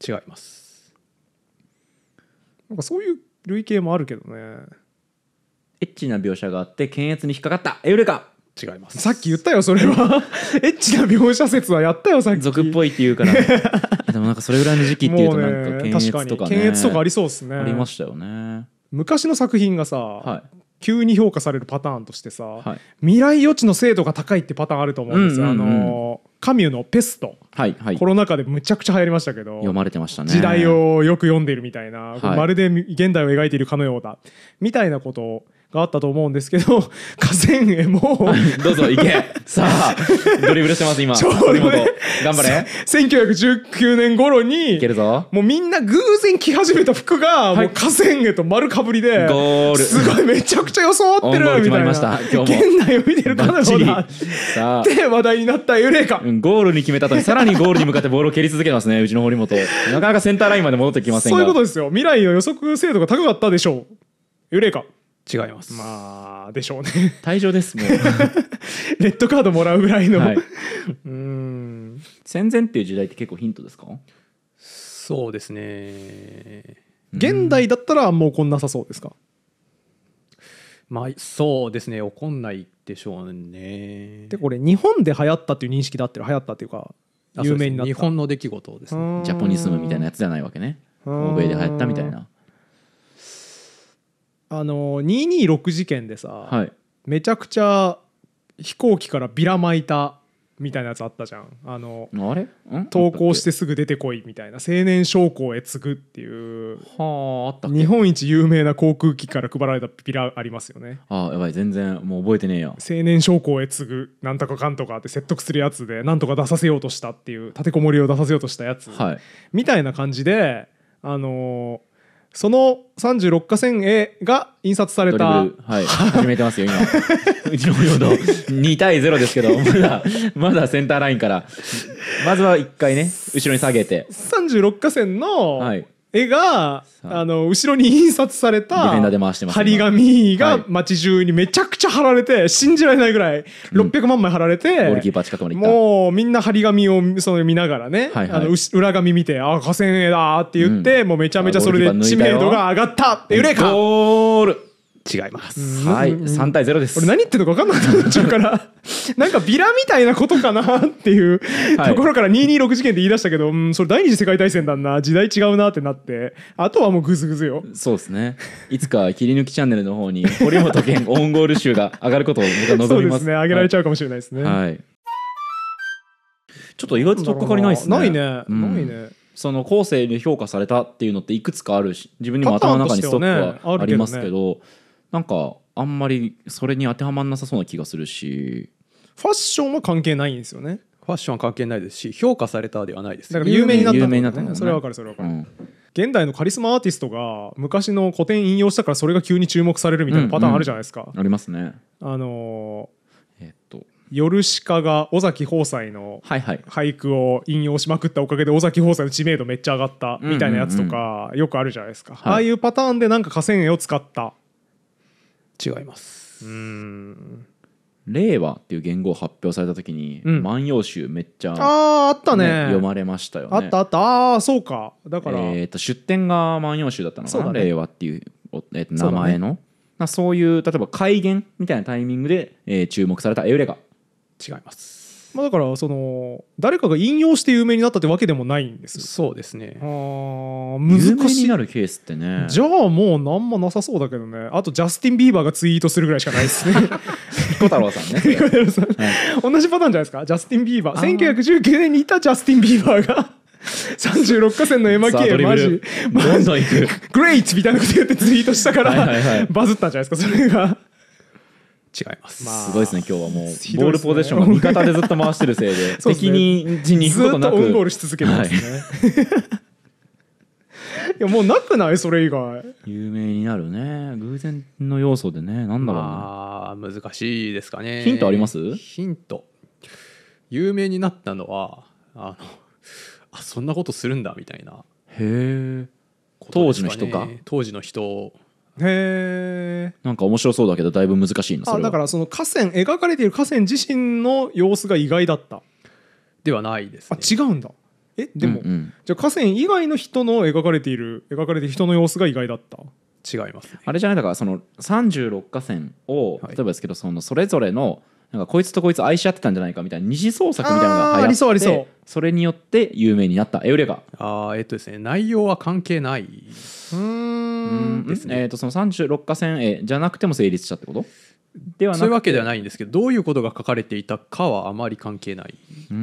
違いますなんかそういう類型もあるけどねエッチな描写があって検閲に引っかかったエウレカ違いますさっき言ったよそれは エッチな描写説はやったよさっき俗っぽいって言うから でもなんかそれぐらいの時期っていうとなんか検閲とかね検閲とかありそうっすねありましたよね昔の作品がさ、はい、急に評価されるパターンとしてさ、はい、未来予知の精度が高いってパターンあると思うんですよ、うんうんうん、あのカミュの「ペスト」はいはい、コロナ禍でむちゃくちゃ流行りましたけど読まれてましたね時代をよく読んでるみたいな、はい、まるで現代を描いているかのようだみたいなことをがあったと思うんですけど 河川へも どうぞ行け さあドリブルしてます今ちょうど、ね、頑張れ1919年頃にいけるぞ。もうみんな偶然着始めた服が、もう河川へと丸かぶりで、はい、すごいめちゃくちゃ装ってるみたいな現代を見てる彼女だって話題になった幽レカゴールに決めたとさらにゴールに向かってボールを蹴り続けますねうちの堀本なかなかセンターラインまで戻ってきませんがそういうことですよ未来の予測精度が高かったでしょう幽レカ違いますまあでしょうね退場ですもう レッドカードもらうぐらいの、はい、うん戦前っていう時代って結構ヒントですかそうですね現代だったらもうこんなさそうですか、まあ、そうですね怒んないでしょうねでこれ日本で流行ったっていう認識だって流行ったっていうか有名になった、日本の出来事ですねジャポニスムみたいなやつじゃないわけね欧米で流行ったみたいなあの226事件でさ、はい、めちゃくちゃ飛行機からビラ巻いたみたいなやつあったじゃんあの投稿してすぐ出てこいみたいな青年将校へ継ぐっていうはあ日本一有名な航空機から配られたビラありますよねあやばい全然もう覚えてねえよ青年将校へ継ぐなんとかかんとかって説得するやつでなんとか出させようとしたっていう立てこもりを出させようとしたやつ、はい、みたいな感じであのーその三十六か線絵が印刷されたはい始めてますよ今うちの領土2対0ですけど まだまだセンターラインからまずは1回ね後ろに下げて36か線の、はい絵があの後ろに印刷された張り紙が街中にめちゃくちゃ貼られて信じられないぐらい600万枚貼られて、もうみんな張り紙をその見ながらね、あの裏紙見て「ああ河川絵だ」って言って、もうめちゃめちゃそれで知名度が上がったっていうかゴール違います。はい、三対ゼロです。俺何言ってるのか分かんなくなっちゃうから、なんかビラみたいなことかなっていうところから二二六事件で言い出したけど、うん、それ第二次世界大戦だな、時代違うなってなって、あとはもうグズグズよ。そうですね。いつか切り抜きチャンネルの方に堀本健オンゴール集が上がることを僕は望みます。そうですね。上げられちゃうかもしれないですね。はい。ちょっと意外と取っかかりないですね。ないね。うん、ないね。その後世に評価されたっていうのっていくつかあるし自分にも頭の中にストックはありますけど、なんかあんまりそれに当てはまんなさそうな気がするしファッションは関係ないんですよねファッションは関係ないですし評価されたではないですだから有名になった有名になったねそれはわかるそれはわかる、うん現代のカリスマアーティストが昔の古典引用したからそれが急に注目されるみたいなパターンあるじゃないですか。うんうん、ありますね。あのー、えっとヨルシカが尾崎放斎の俳句を引用しまくったおかげで尾崎放斎の知名度めっちゃ上がったみたいなやつとかよくあるじゃないですか、ああいうパターンでなんか河川絵を使った違いますうん令和っていう言語を発表された時に「うん万葉集」めっちゃ、あああったね読まれましたよねあったあったああそうかだから、えー、と出典が万葉集だったのかそな、ね令和っていう、えーと名前のそういう例えば改元みたいなタイミングで、えー注目されたエウレカ違いますまあ、だからその誰かが引用して有名になったってわけでもないんですそうですねあ難しい有名になるケースってねじゃあもう何もなさそうだけどねあとジャスティン・ビーバーがツイートするぐらいしかないですね彦太郎さんね太郎さん、はい、同じパターンじゃないですかジャスティン・ビーバー1919年にいたジャスティン・ビーバーが36か線の絵巻絵マジマジグレイツみたいなこと言ってツイートしたからバズったじゃないですかそれが違います、まあ、すごいですね今日はもう、ね、ボールポゼッションを味方でずっと回してるせいで ね、敵に陣に行くことなくずっとオンゴールし続けてますね、はい いやもうなくないそれ以外有名になるね偶然の要素でねなんだろう、な。まあ難しいですかねヒントありますヒント有名になったのはあのあそんなことするんだみたいなへえ、ね、当時の人か当時の人へえんか面白そうだけどだいぶ難しいのそあだからその河川描かれている河川自身の様子が意外だったではないですあ違うんだえでも、うんうんじゃあ河川以外の人の描かれている描かれている人の様子が意外だった違いますねあれじゃないだからその36河川を、はい例えばですけどそのそれぞれのなんかこいつとこいつ愛し合ってたんじゃないかみたいな二次創作みたいなのが流行ってありそうありそうそれによって有名になったエウレカああえっとですね内容は関係ないうんですねえっとその36か線絵じゃなくても成立したってことではなそういうわけではないんですけどどういうことが書かれていたかはあまり関係ない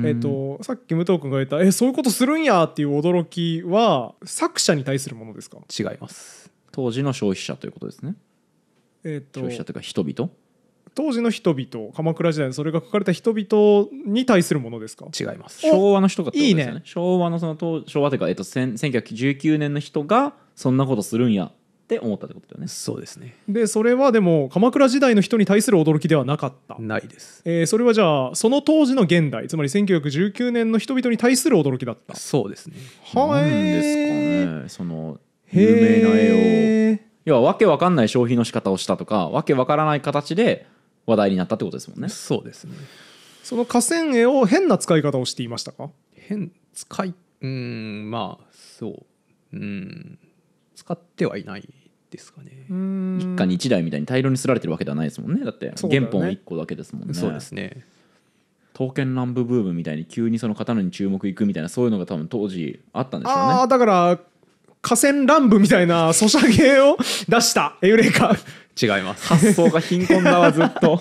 えっとさっき武藤君が言った「えそういうことするんや」っていう驚きは作者に対するものですか違います当時の消費者ということですねえっと消費者というか人々当時の人々鎌倉時代のそれが書かれた人々に対するものですか違います昭和の人がってことですよねいいね昭和のその当昭和というか、えっと、1919年の人がそんなことするんやって思ったってことだよねそうですねでそれはでも鎌倉時代の人に対する驚きではなかったないです、えーそれはじゃあその当時の現代つまり1919年の人々に対する驚きだったそうですねはなんですかねその有名な絵を要はわけわかんない消費の仕方をしたとかわけわからない形で話題になったってことですもんね。そうですねその河川絵を変な使い方をしていましたか変使いうんまあそううん使ってはいないですかね一家に一台みたいに大量にすられてるわけではないですもんねだってそうだよ原本一個だけですもんねそうですね刀剣乱舞ブームみたいに急にその刀に注目いくみたいなそういうのが多分当時あったんでしょうねああだから河川乱舞みたいなソシャゲを出したエウレカ違います発想が貧困だわずっとも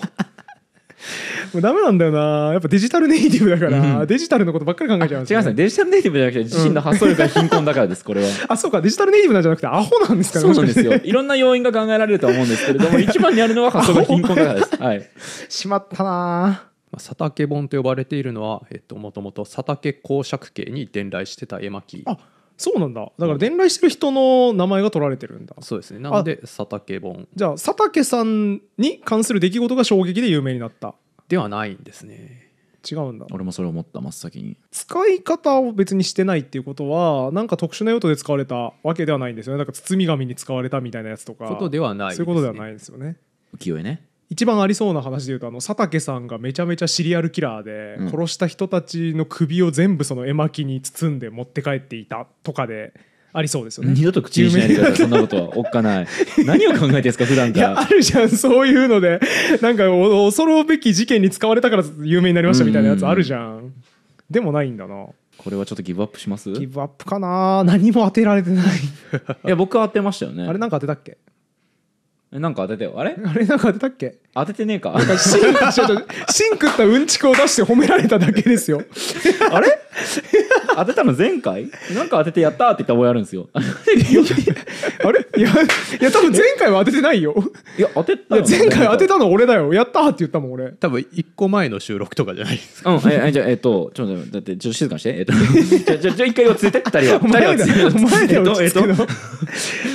うダメなんだよなやっぱデジタルネイティブだから、うん、デジタルのことばっかり考えちゃうす、ね、違いますねデジタルネイティブじゃなくて自身の発想力が貧困だからですこれは あそうかデジタルネイティブなんじゃなくてアホなんですかねそうなんですよいろんな要因が考えられると思うんですけれども 一番にあるのは発想が貧困だからです、はい、しまったな佐竹本と呼ばれているのはもともと佐竹公爵家に伝来してた絵巻あそうなんだだから伝来してる人の名前が取られてるんだ、そうですねなので佐竹本じゃあ佐竹さんに関する出来事が衝撃で有名になったではないんですね違うんだ俺もそれ思った真っ先に使い方を別にしてないっていうことはなんか特殊な用途で使われたわけではないんですよねだから包み紙に使われたみたいなやつとかことではない、ね、そういうことではないですよね浮世絵ね一番ありそうな話でいうとあの佐竹さんがめちゃめちゃシリアルキラーで、うん殺した人たちの首を全部その絵巻に包んで持って帰っていたとかでありそうですよね。二度と口にしないでくださいそんなことはおっかない何を考えてるんですか普段 いやあるじゃんそういうのでなんかお恐るべき事件に使われたから有名になりましたみたいなやつあるじゃんでもないんだなこれはちょっとギブアップしますギブアップかな何も当てられてない いや僕は当てましたよねあれなんか当てたっけなんか当ててよあれ あれなんか当てたっけ当ててねえか シンシン食ったうんちくを出して褒められただけですよあれ 当てたの前回なんか当ててやったって言った覚えあるんですよ。あれいや、いや、多分前回は当ててないよ。いや、当てた前回当てたの俺だよ。やったーって言ったもん、俺。多分一個前の収録とかじゃないですか。うん、え、えじゃえっと、ちょっと待って、だってちょっと静かにして。えっと、じゃじゃじゃ一回落ち着いて、二人は。お前だお前だよ、えっと、えっと、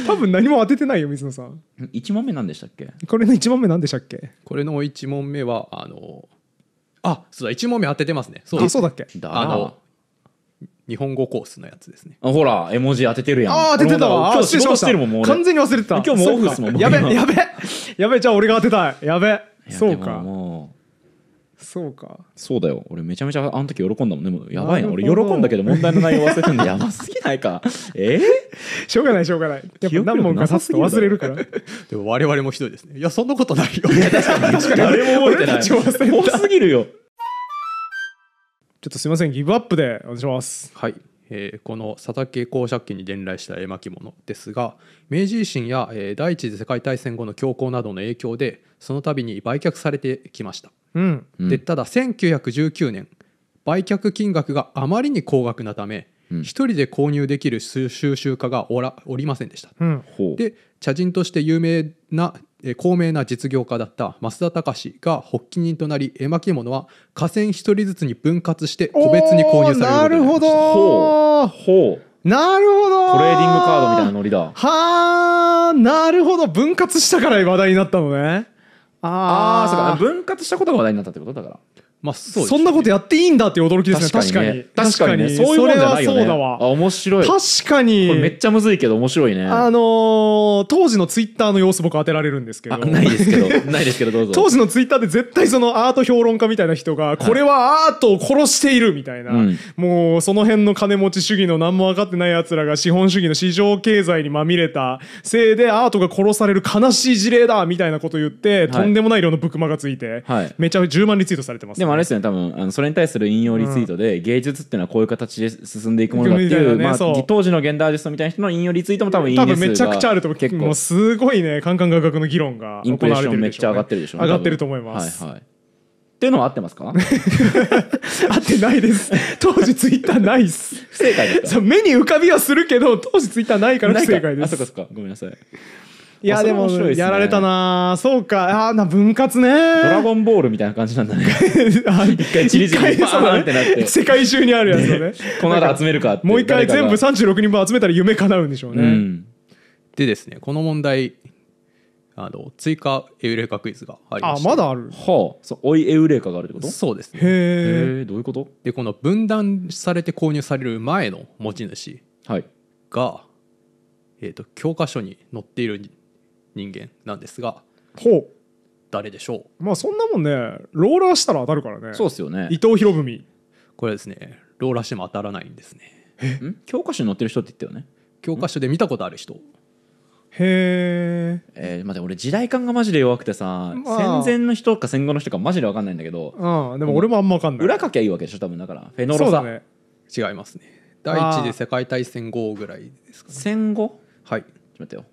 多分何も当ててないよ、水野さん。一問目なんでしたっけこれの一問目なんでしたっけこれの一問目は、あの、あ、そうだ、一問目当ててますね。そうだっけあの、日本語コースのやつですね。あほら、絵文字当ててるやん。あ、当ててたわ。今日仕事してるもん、もう。完全に忘れてた。今日もオフですもん、やべ、やべ、やべ、じゃあ俺が当てたい。やべ、そうか。そうか。そうだよ。俺めちゃめちゃあの時喜んだもんね。もやばいな。俺喜んだけど問題の内容忘れてんのやばすぎないか。えー、しょうがないしょうがない。何問かさすと忘れるから。でも我々もひどいですね。いや、そんなことないよ。い確かに。誰も覚えてない。多すぎるよ。ちょっとすいませんギブアップでお願いしますはいえー、この佐竹公爵金に伝来した絵巻物ですが明治維新や、えー、第一次世界大戦後の恐慌などの影響でその度に売却されてきました、うん、でただ1919年売却金額があまりに高額なため一、うん、人で購入できる収集家がおらおりませんでした、うん、で茶人として有名な高名な実業家だった増田隆が発起人となり絵巻物は河川一人ずつに分割して個別に購入されることになりましたほうほうなるほどトレーディングカードみたいなノリだはあなるほど分割したから話題になったのねああそうか分割したことが話題になったってことだからまあそうそんなことやっていいんだっていう驚きですね確かに確かにそういうもんじゃないよね面白い確かにこれめっちゃむずいけど面白いねあの当時のツイッターの様子僕当てられるんですけどないですけど ないですけどどうぞ当時のツイッターで絶対そのアート評論家みたいな人がこれはアートを殺しているみたいな、もうその辺の金持ち主義の何も分かってないやつらが資本主義の市場経済にまみれたせいでアートが殺される悲しい事例だみたいなこと言って、とんでもない量のブクマがついて、めちゃ10万リツイートされてますもあれですよね多分あのそれに対する引用リツイートで、うん、芸術っていうのはこういう形で進んでいくものだっていう,、ねまあ、当時の現代アーティストみたいな人の引用リツイートも多分いい多分めちゃくちゃあると思う結構すごいねカンカン画角の議論がインプレッションめっちゃ上がってるでしょう、ね、上がってると思います、はいはい、っていうのは合ってますか合ってないです当時ツイッターないっす 不正解です目に浮かびはするけど当時ツイッターないから不正解ですあそかそかごめんなさいいやでもやられたなそうかあな分割ねドラゴンボールみたいな感じなんだね 一回チリチリバーンってなって、世界中にあるやつをねこの後集めるかもう一回全部36人分集めたら夢叶うんでしょうね、うん、でですねこの問題あの追加エウレカクイズがありましあまだあるはあそうおいエウレカがあるってことそうですねへえどういうことでこの分断されて購入される前の持ち主が、はいえーと教科書に載っている人間なんですがほう誰でしょうまあそんなもんねローラーしたら当たるからねそうっすよね伊藤博文これですねローラーしても当たらないんですねん教科書に載ってる人って言ったよね教科書で見たことある人へええー、待って俺時代感がマジで弱くてさ、まあ戦前の人か戦後の人かマジで分かんないんだけどうんでも俺もあんま分かんない裏書きはいいわけでしょ多分だからフェノロそうさ、ね違いますね第一次世界大戦後ぐらいですかね戦後はいちょっと待ってよ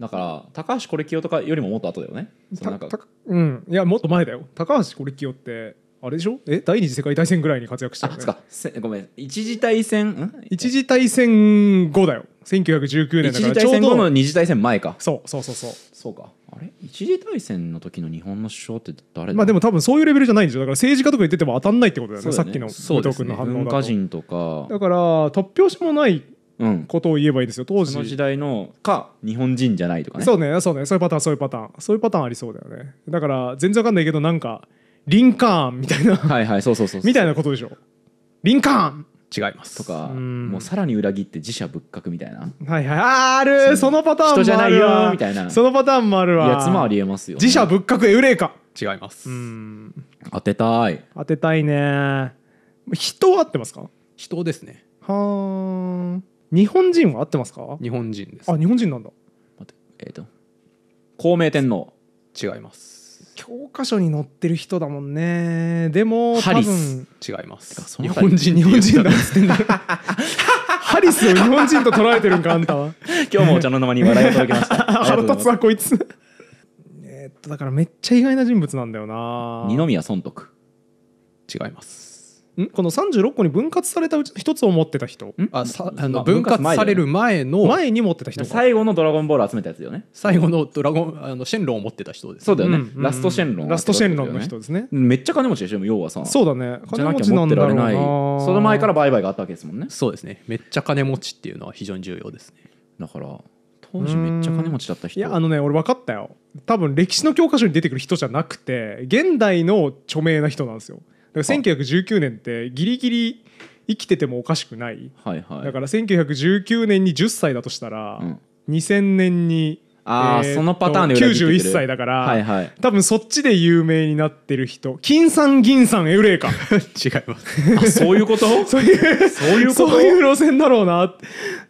だから高橋コレキオとかよりももっと後だよねたたうんいやもっと前だよ高橋コレキオってあれでしょえ第二次世界大戦ぐらいに活躍したあよ、ね、そっかごめん一次大戦ん一次大戦後だよ1919年だから大ちょう戦後のど二次大戦前かそうそうそうそうそうかあれ一次大戦の時の日本の首相って誰だまあでも多分そういうレベルじゃないんですよだから政治家とか言ってても当たんないってことだよねそうださっきの武そうですねの反応文化人とかだから突拍子もないことを言えばいいですよ、当時その時代のか日本人じゃないとかねそうねそうねそういうパターンそういうパターンそういうパターンありそうだよねだから全然わかんないけどなんかリンカーンみたいなはいはいそうそうそうみたいなことでしょリンカーン違いますとかもうさらに裏切って自社仏閣みたいなはいはいああるそのパターンもある人じゃないよみたいなそのパターンもあるわやつもありえますよ、ね、自社仏閣エウレイカ違います当てたい当てたいね人は合ってますか人ですねはあ日本人は合ってますか日本人ですあ日本人なんだ待ってえっ、ー、と孝明天皇違います教科書に載ってる人だもんねでも多分違います日本人日本人だっつってハリスを日本人と捉えてるんかあんたは 今日もお茶の間に笑いを届けました 腹立つわこいつえっとだからめっちゃ意外な人物なんだよな二宮尊徳違いますこの36個に分割されたうち1つを持ってた人あさあの分割される前の前に持ってた人最後の「ドラゴンボール」集めたやつよね最後のドラゴンあのシェンロンを持ってた人ですそうだよね、うんラストシェンロン、ね、ラストシェンロンの人ですねめっちゃ金持ちでしょ要はさそうだね金持ちなんだろうなその前から売買があったわけですもんねそうですねめっちゃ金持ちっていうのは非常に重要ですねだから当時めっちゃ金持ちだった人いやあのね俺分かったよ多分歴史の教科書に出てくる人じゃなくて現代の著名な人なんですよら1919年ってギリギリ生きててもおかしくない、はいはい、だから1919年に10歳だとしたら、うん、2000年にあえー、そのパターンで91歳だから、はいはい、多分そっちで有名になってる人金さん銀さんエウレか 違いますそういうこと そういうそういうそういう路線だろうな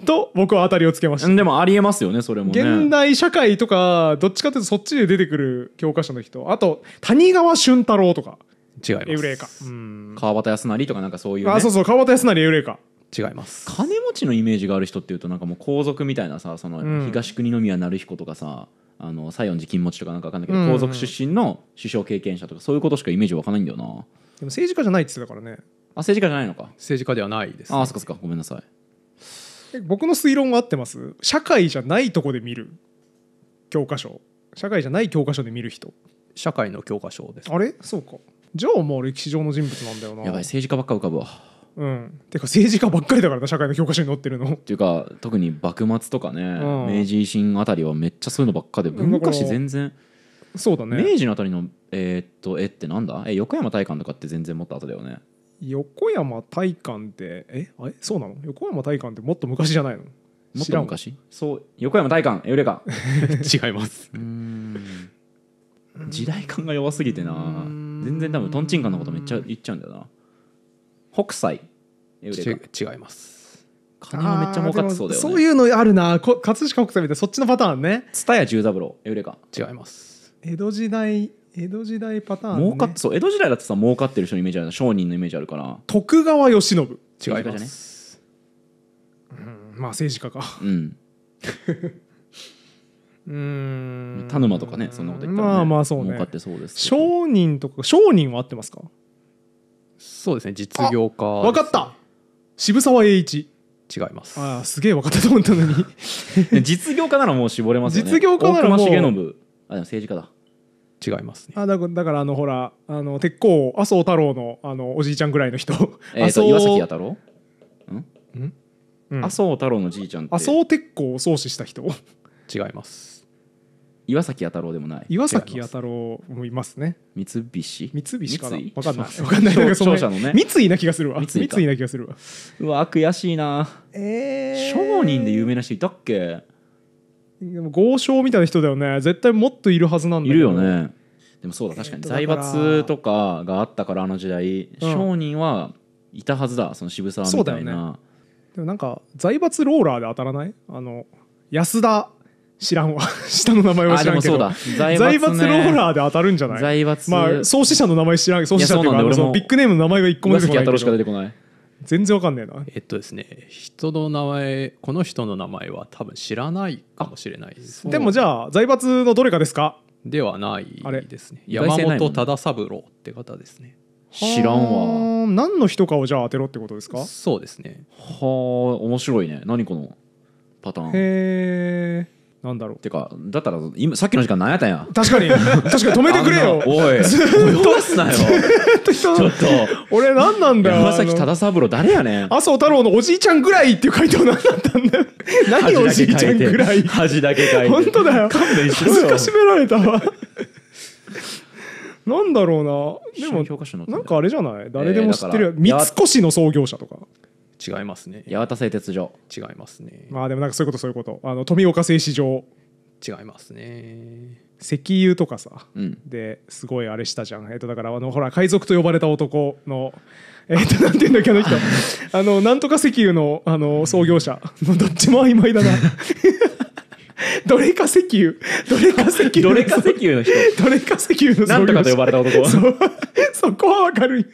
と僕は当たりをつけましたでもありえますよねそれも、ね、現代社会とかどっちかというとそっちで出てくる教科書の人あと谷川俊太郎とか違いますエウレカ川端康成とかなんかそういう、ね、あそうそう川端康成エウレカ違います金持ちのイメージがある人っていうとなんかもう皇族みたいなさその東国宮成彦とかさ、あの西園寺金持ちとかなんか分かんないけど、うんうん、皇族出身の首相経験者とかそういうことしかイメージ分かんないんだよなでも政治家じゃないっつうってたからねあ政治家じゃないのか政治家ではないです、ね、ああそっかそっかごめんなさい僕の推論は合ってます社会じゃないとこで見る教科書社会じゃない教科書で見る人社会の教科書ですあれそうかじゃあも歴史上の人物なんだよなやばい政治家ばっか浮かぶわうんてか政治家ばっかりだからな社会の教科書に載ってるのっていうか特に幕末とかね、うん明治維新あたりはめっちゃそういうのばっかで文化史全然そうだね明治のあたりのえーっと絵ってなんだえ横山大観とかって全然もっと後だよね横山大観ってえあれそうなの横山大観ってもっと昔じゃないのもっろとん昔そう横山大観エウレカ 違いますうーん時代感が弱すぎてな全然多分とんちんかんのことめっちゃ言っちゃうんだよな北斎違います金はめっちゃ儲かってそうだよねそういうのあるなこ葛飾北斎みたいなそっちのパターンね蔦屋十三郎エウレカ違います江戸時代江戸時代パターン、ね、儲かってそう江戸時代だってさ儲かってる人のイメージある商人のイメージあるから徳川慶喜違います、ね、うんまあ政治家かうん うん田沼とかねそんなこと言ったら、ね、まあまあそうねかってそうです商人とか商人は合ってますかそうですね実業家分かった渋沢栄一違いますああすげえ分かったと思ったのに 実業家ならもう絞れますよね実業家ならもう大隈重信あでも政治家だ違いますねあだだからあのほらあの鉄鋼麻生太郎のあのおじいちゃんぐらいの人、えー、と岩崎弥太郎ん、うん、麻生太郎のじいちゃんって麻生鉄鋼を創始した人違います岩崎弥太郎でもない岩崎弥太郎もいますね三菱三菱かな分かんない分かんない なんかそのの、ね、三井な気がするわ三井三井な気がするわうわ悔しいなええー、商人で有名な人いたっけでも豪商みたいな人だよね絶対もっといるはずなんだいるよねでもそうだ確かに財閥とかがあったからあの時代、うん、商人はいたはずだその渋沢みたいな、ね、でもなんか財閥ローラーで当たらないあの安田知らんわ 下の名前は知らんけど財閥,、ね、財閥ローラーで当たるんじゃない財閥まあ創始者の名前知らん創始者っていうかそのビッグネームの名前が一個も出てこない全然わかんねえなえっとですね人の名前この人の名前は多分知らないかもしれないです、でもじゃあ財閥のどれかですかではないですね山本忠三郎って方ですね知らんわ何の人かをじゃあ当てろってことですかそうですねはあ面白いね何このパターンへえなんだろうてかだったら今さっきの時間何やったんや確かに確かに止めてくれよおい ずっとすなよ ちょっと俺何なんだよ山崎忠三郎誰やねん麻生太郎のおじいちゃんぐらいっていう回答何だったんだよ何おじいちゃんぐらい恥だけ書いて本当だよ勘弁しろよ恥ずかしめられたわなんだろうなでもなんかあれじゃない誰でも知ってる三越の創業者とか違いますね八幡製鉄所違いますねまあでもなんかそういうことそういうことあの富岡製糸場違いますね石油とかさ、うん、ですごいあれしたじゃん、えっと、だからあのほら海賊と呼ばれた男のえっと なんて言うんだっけあの人あのなんとか石油のあの創業者、どっちも曖昧だなドレカ石油。ドレカ石油。ドレカ石油の人。ドレカ石油のなんとかと呼ばれた男。そそこはわかる。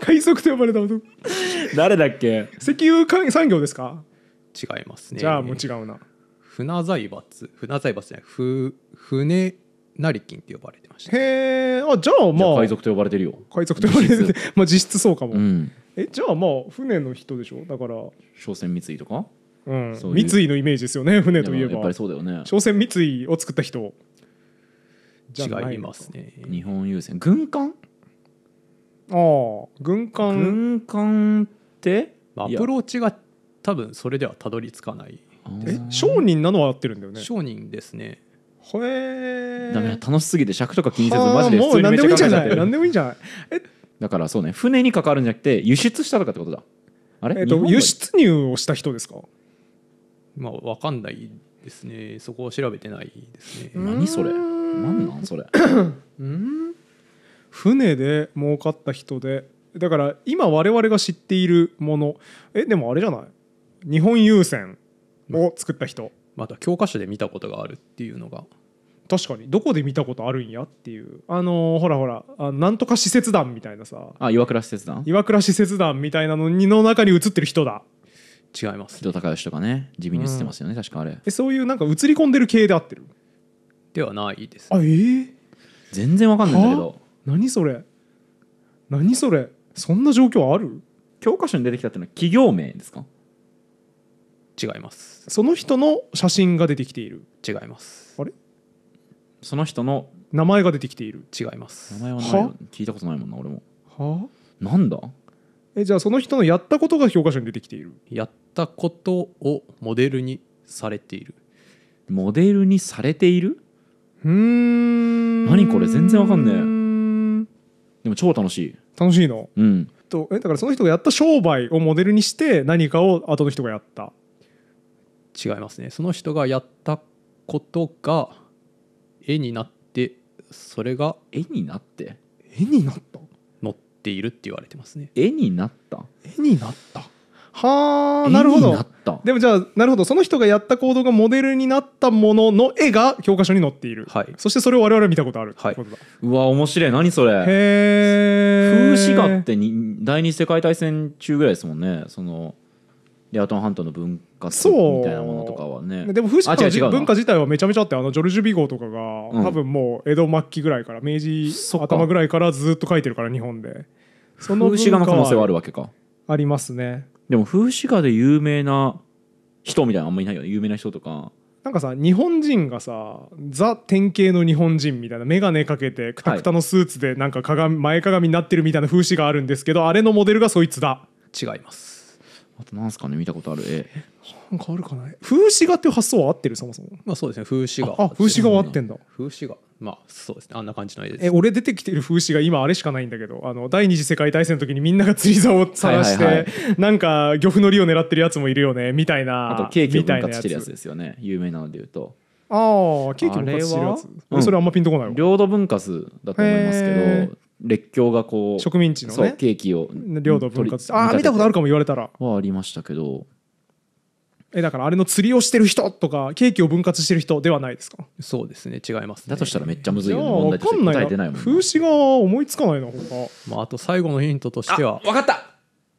海賊と呼ばれた男。誰だっけ石油産業ですか違いますね。じゃあもう違うな。船財閥。船財閥じゃない。ふ船成金って呼ばれてました、へえあじゃあまあ海賊と呼ばれてるよ海賊と呼ばれてて まあ実質そうかも、うん、えじゃあまあ船の人でしょだから商船三井とかうん、う三井のイメージですよね船といえばやっぱりそうだよね商船三井を作った人違いますね日本郵船軍艦ああ軍艦軍艦ってアプローチが多分それではたどり着かないえ商人なのは合ってるんだよね商人ですねへえ楽しすぎて尺とか気にせずマジで普通にめっちゃゃない。何でもいいんじゃないえだからそうね船に関わるんじゃなくて輸出したとかってことだあれ、えっと、輸出入をした人ですかまあわかんないですねそこを調べてないですね何それ何なんそれ うん船で儲かった人でだから今我々が知っているものえでもあれじゃない日本郵船を作った人、また教科書で見たことがあるっていうのが確かにどこで見たことあるんやっていうあのー、ほらほらあなんとか使節団みたいなさあ岩倉使節団岩倉使節団みたいなのにの中に写ってる人だ違います、伊藤孝とかね地味に映ってますよね、確かあれえそういうなんか映り込んでる系で合ってるではないですあええ全然わかんないんだけど何それ何それそんな状況ある教科書に出てきたっていうのは企業名ですか違いますその人の写真が出てきている違いますあれその人の名前が出てきている違います名前はないは聞いたことないもんな俺もはなんだえじゃあその人のやったことが教科書に出てきているやったことをモデルにされているモデルにされているうん何これ全然わかんねえでも超楽しい楽しいのうんとえだからその人がやった商売をモデルにして何かを後の人がやった違いますねその人がやったことが絵になってそれが絵になって絵になったているって言われてますね絵になった絵になったはあなるほどでもじゃあなるほどその人がやった行動がモデルになったものの絵が教科書に載っている、はい、そしてそれを我々見たことあるはい、うわ面白い何それへえ風刺画ってに第二次世界大戦中ぐらいですもんねそのレアトン半島の文使みたいなものとかはねでも富士山の文化自体はめちゃめちゃあってあのジョルジュ・ビゴーとかが、多分もう江戸末期ぐらいから明治頭ぐらいからずっと書いてるから日本でその風刺画の可能性はあるわけかありますねでも風刺画で有名な人みたいなあんまいないよね有名な人とかなんかさ日本人がさザ典型の日本人みたいな眼鏡かけてくたくたのスーツでなんか鏡、はい、前かがみになってるみたいな風刺があるんですけどあれのモデルがそいつだ違いますあとなんすかね見たことある絵なんかあるかな風刺画っていう発想は合ってるそもそもまあそうですね風刺画あ風刺画は合ってんだ風刺画まあそうですねあんな感じの絵ですえ俺出てきてる風刺画今あれしかないんだけどあの第二次世界大戦の時にみんなが釣り竿を探して、はいはい、なんか漁夫の利を狙ってるやつもいるよねみたいなあとケーキを分割してるやつですよね有名なのでいうとああケーキを分割してるやつ、うん、それあんまピンとこない領土分割だと思いますけど列強がこう植民地の、ね、ケーキを領土分割してああ見たことあるかも言われたらはありましたけどえだからあれの釣りをしてる人とかケーキを分割してる人ではないですかそうですね違いますねだとしたらめっちゃむずいよね問題としてないもん風刺が思いつかないなか、まああと最後のヒントとしては分かった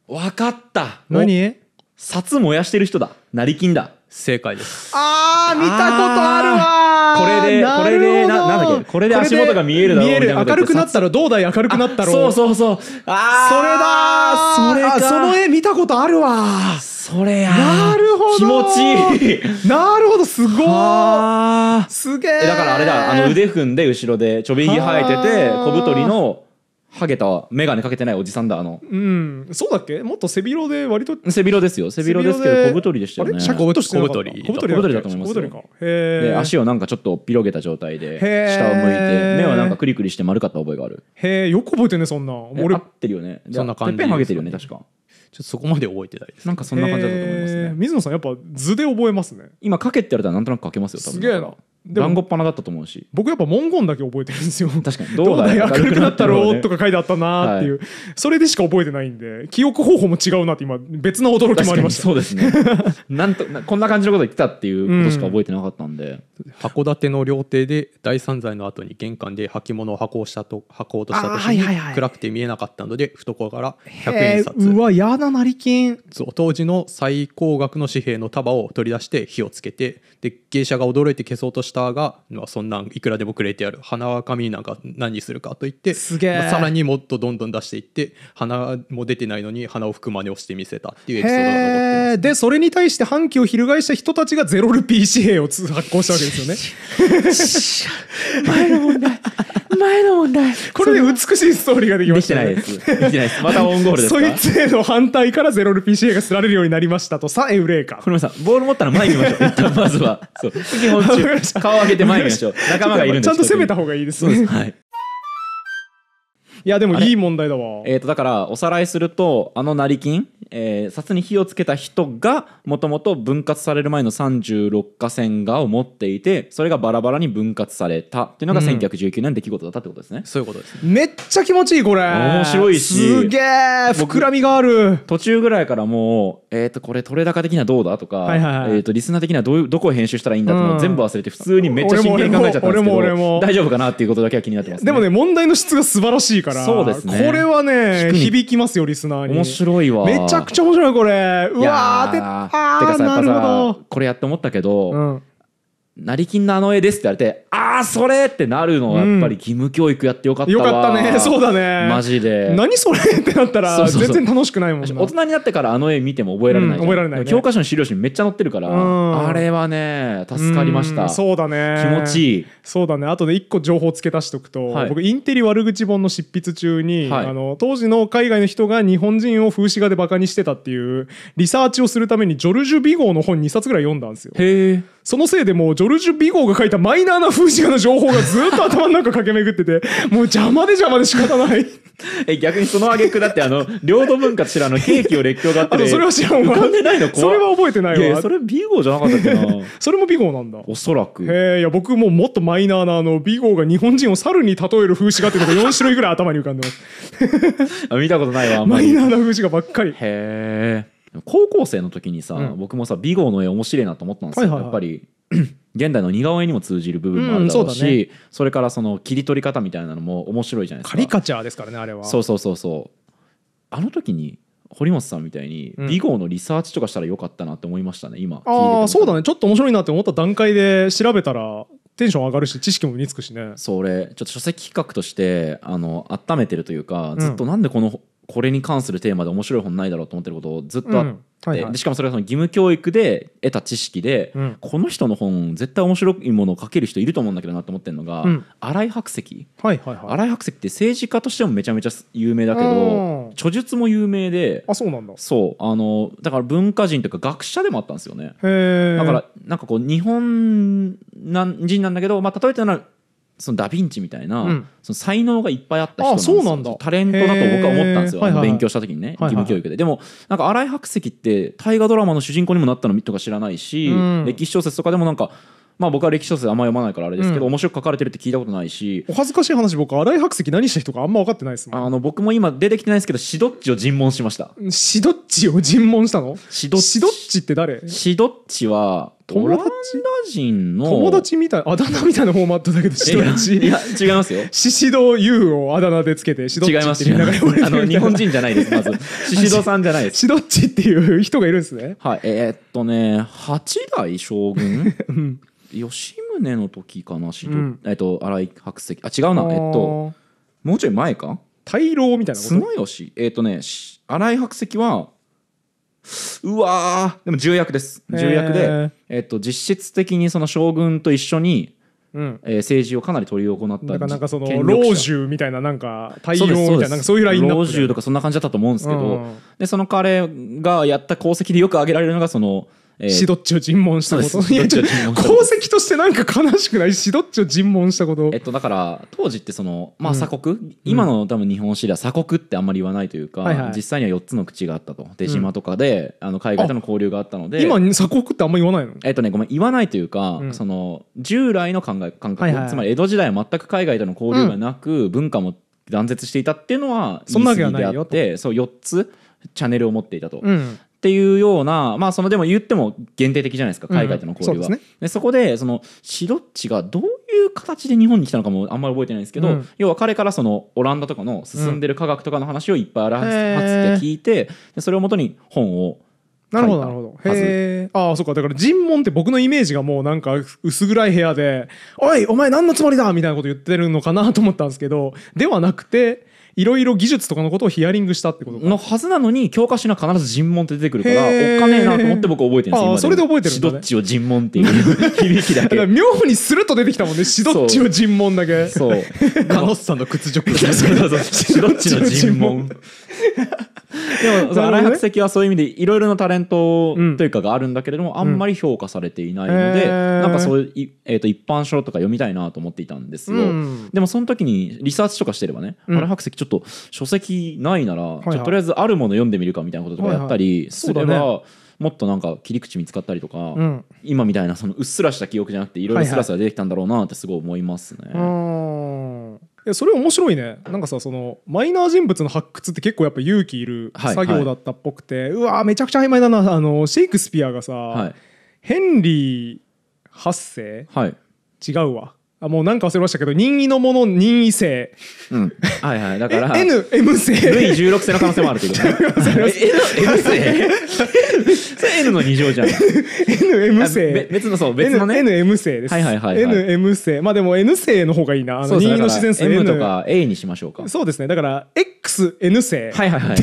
分かった何札燃やしてる人だ成金だ正解ですあー見たことあるわこれでこれでななんだっけこれで足元が見えるだろう見える明るくなったらどうだい明るくなったろうそうそうそうあそれだそれかその絵見たことあるわそれやなるほど気持ちいいなるほどすごいすげえだからあれだあの腕組んで後ろでちょびひ生えてて小太りのハゲた眼鏡かけてないおじさんだあのうんそうだっけもっと背広で割と背広ですよ背広ですけど小太りでしたよね小太り小太り小太りだと思います小へえ足をなんかちょっと広げた状態で下を向いて目はなんかクリクリして丸かった覚えがあるへえよく覚えてねそんな俺合ってるよねそんな感じてっぺんハゲてるよね確かちょっとそこまで覚えてないですなんかそんな感じだったと思いますね水野さんやっぱ図で覚えますね今かけってやれたらなんとなく書けますよ多分すげえな団子っだったと思うし僕やっぱ文言だけ覚えてるんですよ確かにどうだい明るくなったろうとか書いてあったなっていう、それでしか覚えてないんで記憶方法も違うなって今別の驚きもありましたそうですね なんとこんな感じのこと言ってたっていうことしか覚えてなかったんで、うん、函館の料亭で大散財の後に玄関で履物を履こうしたと箱落とした時に暗くて見えなかったので懐から100円札うわやだ成金当時の最高額の紙幣の束を取り出して火をつけてで芸者が驚いて消そうとしスターが、まあ、そんなんいくらでもくれてやる花輪紙なんか何にするかと言ってすげまあさらにもっとどんどん出していって花も出てないのに花を吹く真似をしてみせたっていうエピソードが残ってます、ね、でそれに対して反旗を翻した人たちがゼロル PCA を発行したわけですよね。前の問題前の問題これで美しいストーリーができました、でしきてないです。できてないです。また オンゴールですかそいつへの反対からゼロル PCA がすられるようになりましたとさエウレーカこれもさん、ボール持ったら前見ましょう。一旦まずは。そう。基本中。た顔上げて前見ましょう。仲間がいるんで。ちゃんと攻めた方がいいですねそうです。はい。いやでもいい問題だわえっ、ー、とだからおさらいするとあの成金、えー、札に火をつけた人がもともと分割される前の36か線画を持っていてそれがバラバラに分割されたっていうのが1919年出来事だったってことですね、うん、そういうことですめっちゃ気持ちいいこれ面白いしすげえ膨らみがある途中ぐらいからもうえっ、ー、とこれ取れ高的にはどうだとか、はいはいはい、えー、とリスナー的にはどうどこを編集したらいいんだとか、うん、全部忘れて普通にめっちゃ真剣に考えちゃったんですけど大丈夫かなっていうことだけは気になってます、ね、でもね問題の質が素晴らしいから、そうですね、これはね響きますよリスナーに面白いわめちゃくちゃ面白いこれうわーてあーてなるほどこれやって思ったけど、うん成金のあの絵ですって言われて、ああ、それってなるのはやっぱり義務教育やってよかったわ、うん、よかったね、そうだね。マジで。何それってなったら、全然楽しくないもん大人になってからあの絵見ても覚えられない、うん、覚えられない、ね、教科書の資料紙めっちゃ載ってるから、うん、あれはね、助かりました。そうだね。気持ちいい。そうだねあとで1個情報付け足しておくと、はい、僕インテリ悪口本の執筆中に、はい、あの当時の海外の人が日本人を風刺画でバカにしてたっていうリサーチをするためにジョルジュ・ビゴーの本2冊ぐらい読んだんですよ。へそのせいでもうジョルジュ・ビゴーが書いたマイナーな風刺画の情報がずっと頭の中駆け巡っててもう邪魔で邪魔で仕方ないえ、逆にその挙句だって、あの、領土文化知らの兵器を列強があって、それは知らん浮かんでないのそれは覚えてないわ。それビゴじゃなかったっけな。それもビゴなんだ。おそらく。え、いや、僕ももっとマイナーな、あの、ビゴが日本人を猿に例える風刺画ってこと4種類ぐらい頭に浮かんでます。見たことないわ、マイナーな風刺画ばっかり。へえ。高校生の時にさ、僕もさ、ビゴの絵面白いなと思ったんですよ。やっぱり。現代の似顔絵にも通じる部分もあるだろうし、うんそうね、それからその切り取り方みたいなのも面白いじゃないですかカリカチャーですからねあれはそうそうそうそうあの時に堀本さんみたいに美号のリサーチとかしたらよかったなって思いましたね、うん、今ああそうだねちょっと面白いなって思った段階で調べたらテンション上がるし知識も身につくしねそれちょっと書籍企画としてあの温めてるというかずっとなんでこの、うんこれに関するテーマで面白い本ないだろうと思ってることをずっとあって、うんはいはい、しかもそれはその義務教育で得た知識で、うん、この人の本絶対面白いものを書ける人いると思うんだけどなと思ってるのが、うん、新井白石、はいはいはい、新井白石って政治家としてもめちゃめちゃ有名だけど著述も有名であそうなんだそうあのだから文化人というか学者でもあったんですよねだからなんかこう日本人なんだけど、まあ、例えてならそのダ・ヴィンチみたいな、うん、その才能がいっぱいあった人そうなんだタレントだと僕は思ったんですよ、はいはい、勉強した時にね、はいはい、義務教育で、でもなんか新井白石って大河ドラマの主人公にもなったのとか知らないし、うん、歴史小説とかでもなんかまあ僕は歴史小説あんま読まないからあれですけど、うん、面白く書かれてるって聞いたことないしお恥ずかしい話僕新井白石何した人かあんま分かってないですもんあの僕も今出てきてないですけどシドッチを尋問しましたシドッチを尋問したのシドッチって誰シドッチは友達人の友達みたいあだ名みたいなフォーマットだけどシドッチいや違いますよシシドユをあだ名でつけてシドッチってみなが呼ばれ日本人じゃないですまずシシドさんじゃないですシドッチっていう人がいるんですねはいえー、っとね八代将軍 うん吉宗の時かな、しうんえっと、新井白石あ違うなえっともうちょい前か大老みたいなこと綱吉えっ、とね新井白石はうわーでも重役です重役でー、えっと実質的にその将軍と一緒に、うんえ政治をかなり執り行ったり。かなんかその老中みたいななんか大老みたいななんかそういうラインナップ老中とかそんな感じだったと思うんですけど、うんでその彼がやった功績でよく挙げられるのがそのえー、シドッを尋問したこと功績としてなんか悲しくないしどっちを尋問したことえっとだから当時ってそのまあ鎖国、うん、今の多分日本史では鎖国ってあんまり言わないというか、実際には4つの口があったと出島とかで、うん、あの海外との交流があったので今鎖国ってあんまり言わないのえっとねごめん言わないというか、うん、その従来の考え感覚、はいはい、つまり江戸時代は全く海外との交流がなく、文化も断絶していたっていうのはそんなわけはないよそう4つチャンネルを持っていたと、うん、っていうような、まあ、そのでも言っても限定的じゃないですか海外との交流は、うん、そで、ね、そこでそのシロッチがどういう形で日本に来たのかもあんまり覚えてないんですけど、うん、要は彼からそのオランダとかの進んでる科学とかの話をいっぱいあはって聞いて、でそれをもとに本をなるほどなるほどへえああそうかだから尋問って僕のイメージがもうなんか薄暗い部屋で「おいお前何のつもりだ!」みたいなこと言ってるのかなと思ったんですけどではなくていろいろ技術とかのことをヒアリングしたってことのはずなのに教科書には必ず尋問って出てくるからおっかねえなと思って僕覚えてるんですよそれで覚えてるんだ、ね、どっちを尋問っていう 響きだけだ妙にスルッと出てきたもんねしどっちを尋問だけそうカノスさんの屈辱 しどっちの尋問 でも、荒井白石はそういう意味でいろいろなタレントというかがあるんだけれども、うん、あんまり評価されていないので、うん、なんかそういう、えーと、一般書とか読みたいなと思っていたんですよ、うん、でもその時にリサーチとかしてればね、荒井白石ちょっと書籍ないなら、はいはい、とりあえずあるもの読んでみるかみたいなこととかやったりすれば、はいはいもっとなんか切り口見つかったりとか、うん、今みたいなそのうっすらした記憶じゃなくていろいろすらすら出てきたんだろうなってすごい思いますね。はいはい、えそれ面白いねなんかさそのマイナー人物の発掘って結構やっぱ勇気いる作業だったっぽくて、はいはい、うわめちゃくちゃ曖昧だなあのシェイクスピアがさ、はい、ヘンリー8世、はい、違うわあもうなんか忘れましたけど任意のもの任意性、うん、はいはいだから NM 性 V16 性の可能性もあるけど、ね、N 性それ N の2乗じゃん NM 性別のそう別のね NM 性ですはいはいはい、NM 性まあでも N 性の方がいいな任意の自然数 N とか A にしましょうかそうですねだから XN 性いはいはいはい、っ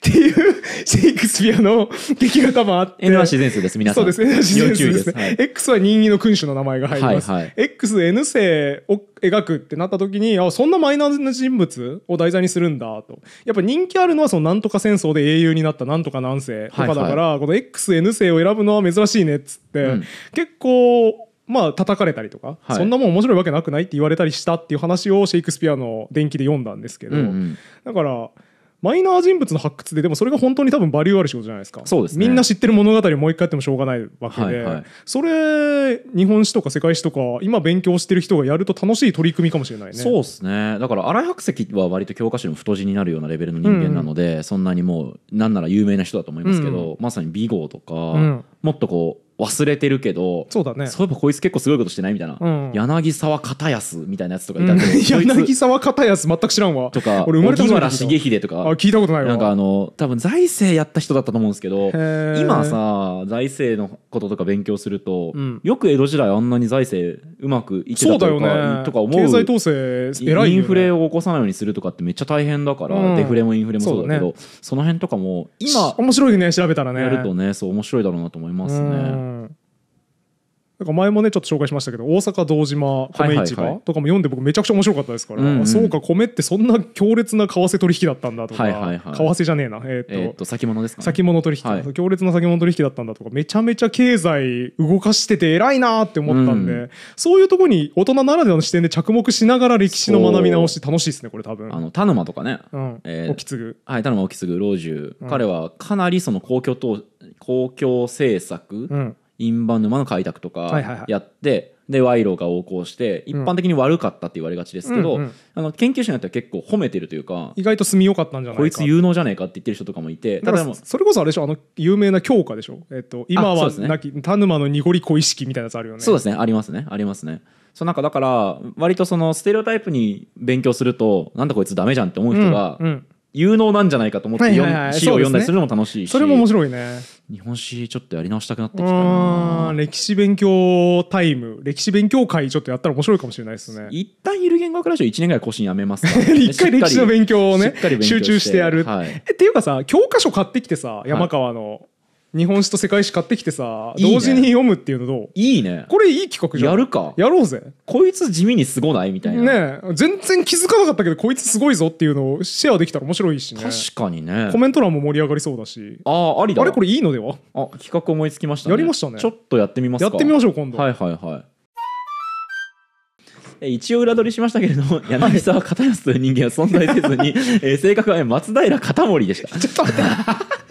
ていうシェイクスピアの劇が多もあって。N は自然数です、皆さん。そうです、N は自然数ですね。はい、X は任意の君主の名前が入ります。はいはい、X、N 性を描くってなった時に、あ、そんなマイナーな人物を題材にするんだと。やっぱ人気あるのはそのなんとか戦争で英雄になったなんとか何世とかだから、はいはい、この X、N 性を選ぶのは珍しいねつって、うん、結構、まあ叩かれたりとか、はい、そんなもん面白いわけなくないって言われたりしたっていう話をシェイクスピアの伝記で読んだんですけど、うんうん、だからマイナー人物の発掘ででもそれが本当に多分バリューある仕事じゃないですかそうです、ね、みんな知ってる物語をもう一回やってもしょうがないわけで、はいはい、それ日本史とか世界史とか今勉強してる人がやると楽しい取り組みかもしれないねそうですねだから荒井白石は割と教科書の太字になるようなレベルの人間なので、うんそんなにもうなんなら有名な人だと思いますけど、うん、まさに美号とか、うん、もっとこう忘れてるけどそうだねそういえばこいつ結構すごいことしてないみたいな、うん、柳沢片安みたいなやつとかいたけど、うん、柳沢片安全く知らんわとか俺生まれた原重秀とかあ聞いたことないわなんかあの多分財政やった人だったと思うんですけど今さ財政のこととか勉強すると、うん、よく江戸時代あんなに財政うまくいってたとかそうだよ、ね、とか思う経済統制偉い、ね、インフレを起こさないようにするとかってめっちゃ大変だから、デフレもインフレもそうだけどそ、ね,、の辺とかも今面白いね調べたらねやるとねそう面白いだろうなと思いますね。うんなんか前もねちょっと紹介しましたけど大阪堂島米市場とかも読んで僕めちゃくちゃ面白かったですから、うんうん、そうか米ってそんな強烈な為替取引だったんだとか、はいはいはい、為替じゃねえな、えー、っと、えー、っと先物ですか、ね、先物取引、はい、強烈な先物取引だったんだとかめちゃめちゃ経済動かしてて偉いなって思ったんで、うん、そういうとこに大人ならではの視点で着目しながら歴史の学び直し楽しいですねこれ多分あの田沼とかね、うんえー、沖ぐはい田沼沖継老中、うん、彼はかなりその公共と公共政策、うん印判沼の開拓とかやって、はいはいはいで賄賂が横行して一般的に悪かったって言われがちですけど、うんうん、あの研究者によっては結構褒めてるというか意外と住みよかったんじゃないこいつ有能じゃねえかって言ってる人とかもいてただそれこそあれでしょあの有名な教科でしょ、えっと、今はなき、ね、田沼の濁り小意識みたいなやつあるよねそうですねありますねありますねそうなんかだから割とそのステレオタイプに勉強するとなんだこいつダメじゃんって思う人が、うんうん有能なんじゃないかと思ってはいはい、を読んだりするのも楽しいしそ、ね,、れも面白いね日本史ちょっとやり直したくなってきたな歴史勉強タイム歴史勉強会ちょっとやったら面白いかもしれないですね一旦ゆる言語学ラジオ1年ぐらい更新やめますから、ね、一回歴史の勉強をね集中してやる、はい、えっていうかさ教科書買ってきてさ山川の、はい日本史と世界史買ってきてさいいね同時に読むっていうのどういいねこれいい企画じゃんやるかやろうぜこいつ地味にすごないみたいな、ねえ全然気づかなかったけどこいつすごいぞっていうのをシェアできたら面白いしね確かにねコメント欄も盛り上がりそうだしああありだあれこれいいのではあ企画思いつきましたねやりましたねちょっとやってみますやってみましょう今度、はいはいはいえ一応裏取りしましたけれども柳沢片安という人間は存在せずに、えー正確はね松平片森でしたちょっと待って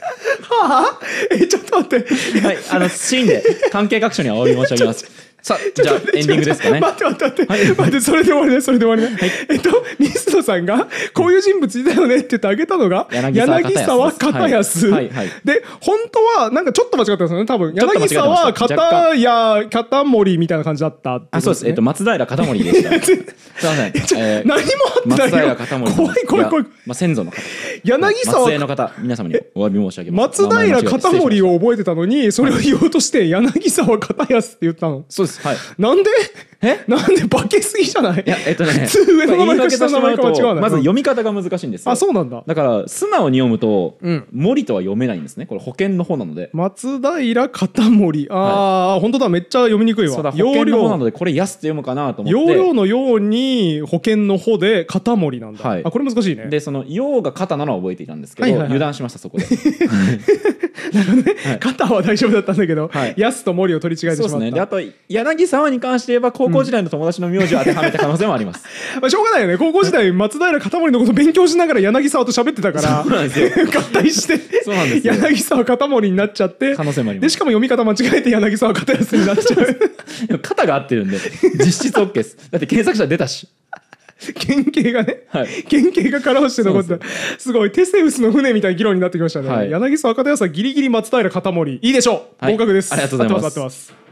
はあ えちょっと待ってはいあのシーンで関係各所にはお詫び申し上げます さあ、じゃあ、エンディングですかね。待って待って待って、待って、それで終わりね、それで終わりね。えっと、水野さんが、こういう人物いたよねって言ってあげたのが、柳沢片安。はいはい、で、本当は、なんかちょっと間違ったんですよね、多分。柳沢片や片森みたいな感じだった、あ、そうです。えっと、松平片森でした。すいません。え何もあってない松平森。怖い怖い怖い。まあ、先祖の方。柳沢。の方、皆様にお詫び申し上げます。松平片森を覚えてたのに、それを言おうとして、柳沢片安って言ったの。そうです。。はい、なんでえ なんで化けすぎじゃないいやえっとね 普通上の名前と下の名前か違わないまず読み方が難しいんですよあそうなんだだから素直に読むと、うん、森とは読めないんですねこれ保険の方なので松平片森ああ、はい、本当だめっちゃ読みにくいわそうだ保険の方なのでこれ安って読むかなと思って容量のように保険の方で片森なんだ、はい、あこれ難しいねでその用が肩なのは覚えていたんですけど、はいはいはい、油断しましたそこでなるほどね、はい、肩は大丈夫だったんだけど、はい、安と森を取り違えてしまったそうですねであと柳沢に関して言えばこ高校時代の友達の名字を当てはめた可能性もあります。まあしょうがないよね。高校時代、松平かたのこと勉強しながら柳沢と喋ってたから、合体して、柳沢かたになっちゃって、可能性もあります。で、しかも読み方間違えて柳沢かたになっちゃう。肩が合ってるんで、実質 OK です。だって検索者出たし。原型がね、はい、原型がからして残ったすごいテセウスの船みたいな議論になってきましたね、はい、柳沢片屋さんギリギリ松平もりいいでしょう、合格です、ありがとうございます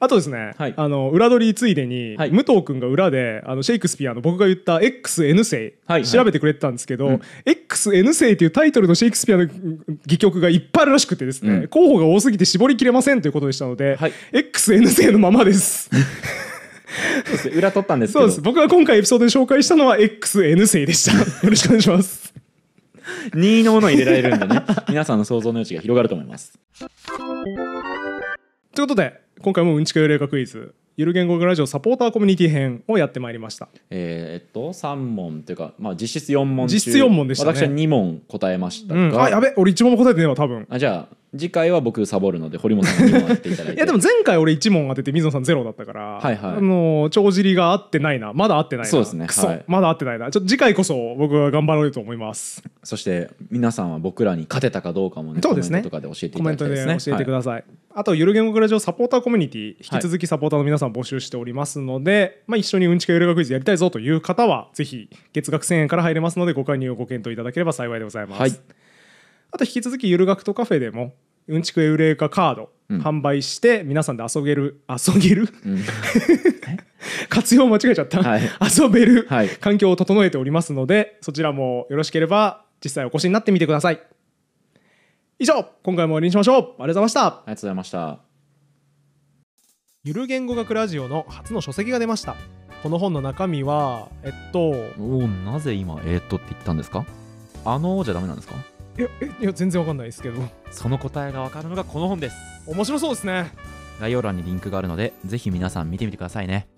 あとですね、はい、あの裏取りついでに、はい、武藤君が裏であのシェイクスピアの僕が言った XN 世、はい、調べてくれてたんですけど、うん、XN 世というタイトルのシェイクスピアの戯曲がいっぱいあるらしくてですね、うん、候補が多すぎて絞りきれませんということでしたので、はい、XN 世のままです。そうです裏取ったんですそうです僕が今回エピソードで紹介したのは XN 世でしたよろしくお願いします任意のもの入れられるんでね皆さんの想像の余地が広がると思いますということで今回もうんちくよ霊かクイズゆる言語ラジオサポーターコミュニティ編をやってまいりましたえー、っと3問というか、まあ、実質4問実質4問でした、ね、私は2問答えましたが、うん、あやべ俺1問も答えてねえわ多分あじゃあ次回は僕サボるので堀本さんにもやっていただいていやでも前回俺1問当てて水野さんゼロだったからはいはいあの帳尻が合ってないなまだ合ってないなそうですねクソ、はいまだ合ってないなちょっと次回こそ僕は頑張ろうと思いますそして皆さんは僕らに勝てたかどうかもねそうですねコメントとかで教えていコたメだンきたトいですね教えてください、あとゆる言語グラジオサポーターコミュニティ引き続きサポーターの皆さん募集しておりますので、まあ、一緒にうんちかゆるがクイズやりたいぞという方はぜひ月額1000円から入れますのでご加入ご検討いただければ幸いでございます、はいあと引き続きゆる学徒カフェでもうんちくエウレカカード販売して皆さんで遊げる遊げる、うん、活用間違えちゃった、はい、遊べる環境を整えておりますのでそちらもよろしければ実際お越しになってみてください以上今回も終わりにしましょうありがとうございましたありがとうございましたゆる言語学ラジオの初の書籍が出ましたこの本の中身はえっとおなぜ今えっとって言ったんですかあのじゃダメなんですかいやいや全然わかんないですけどその答えがわかるのがこの本です面白そうですね概要欄にリンクがあるのでぜひ皆さん見てみてくださいね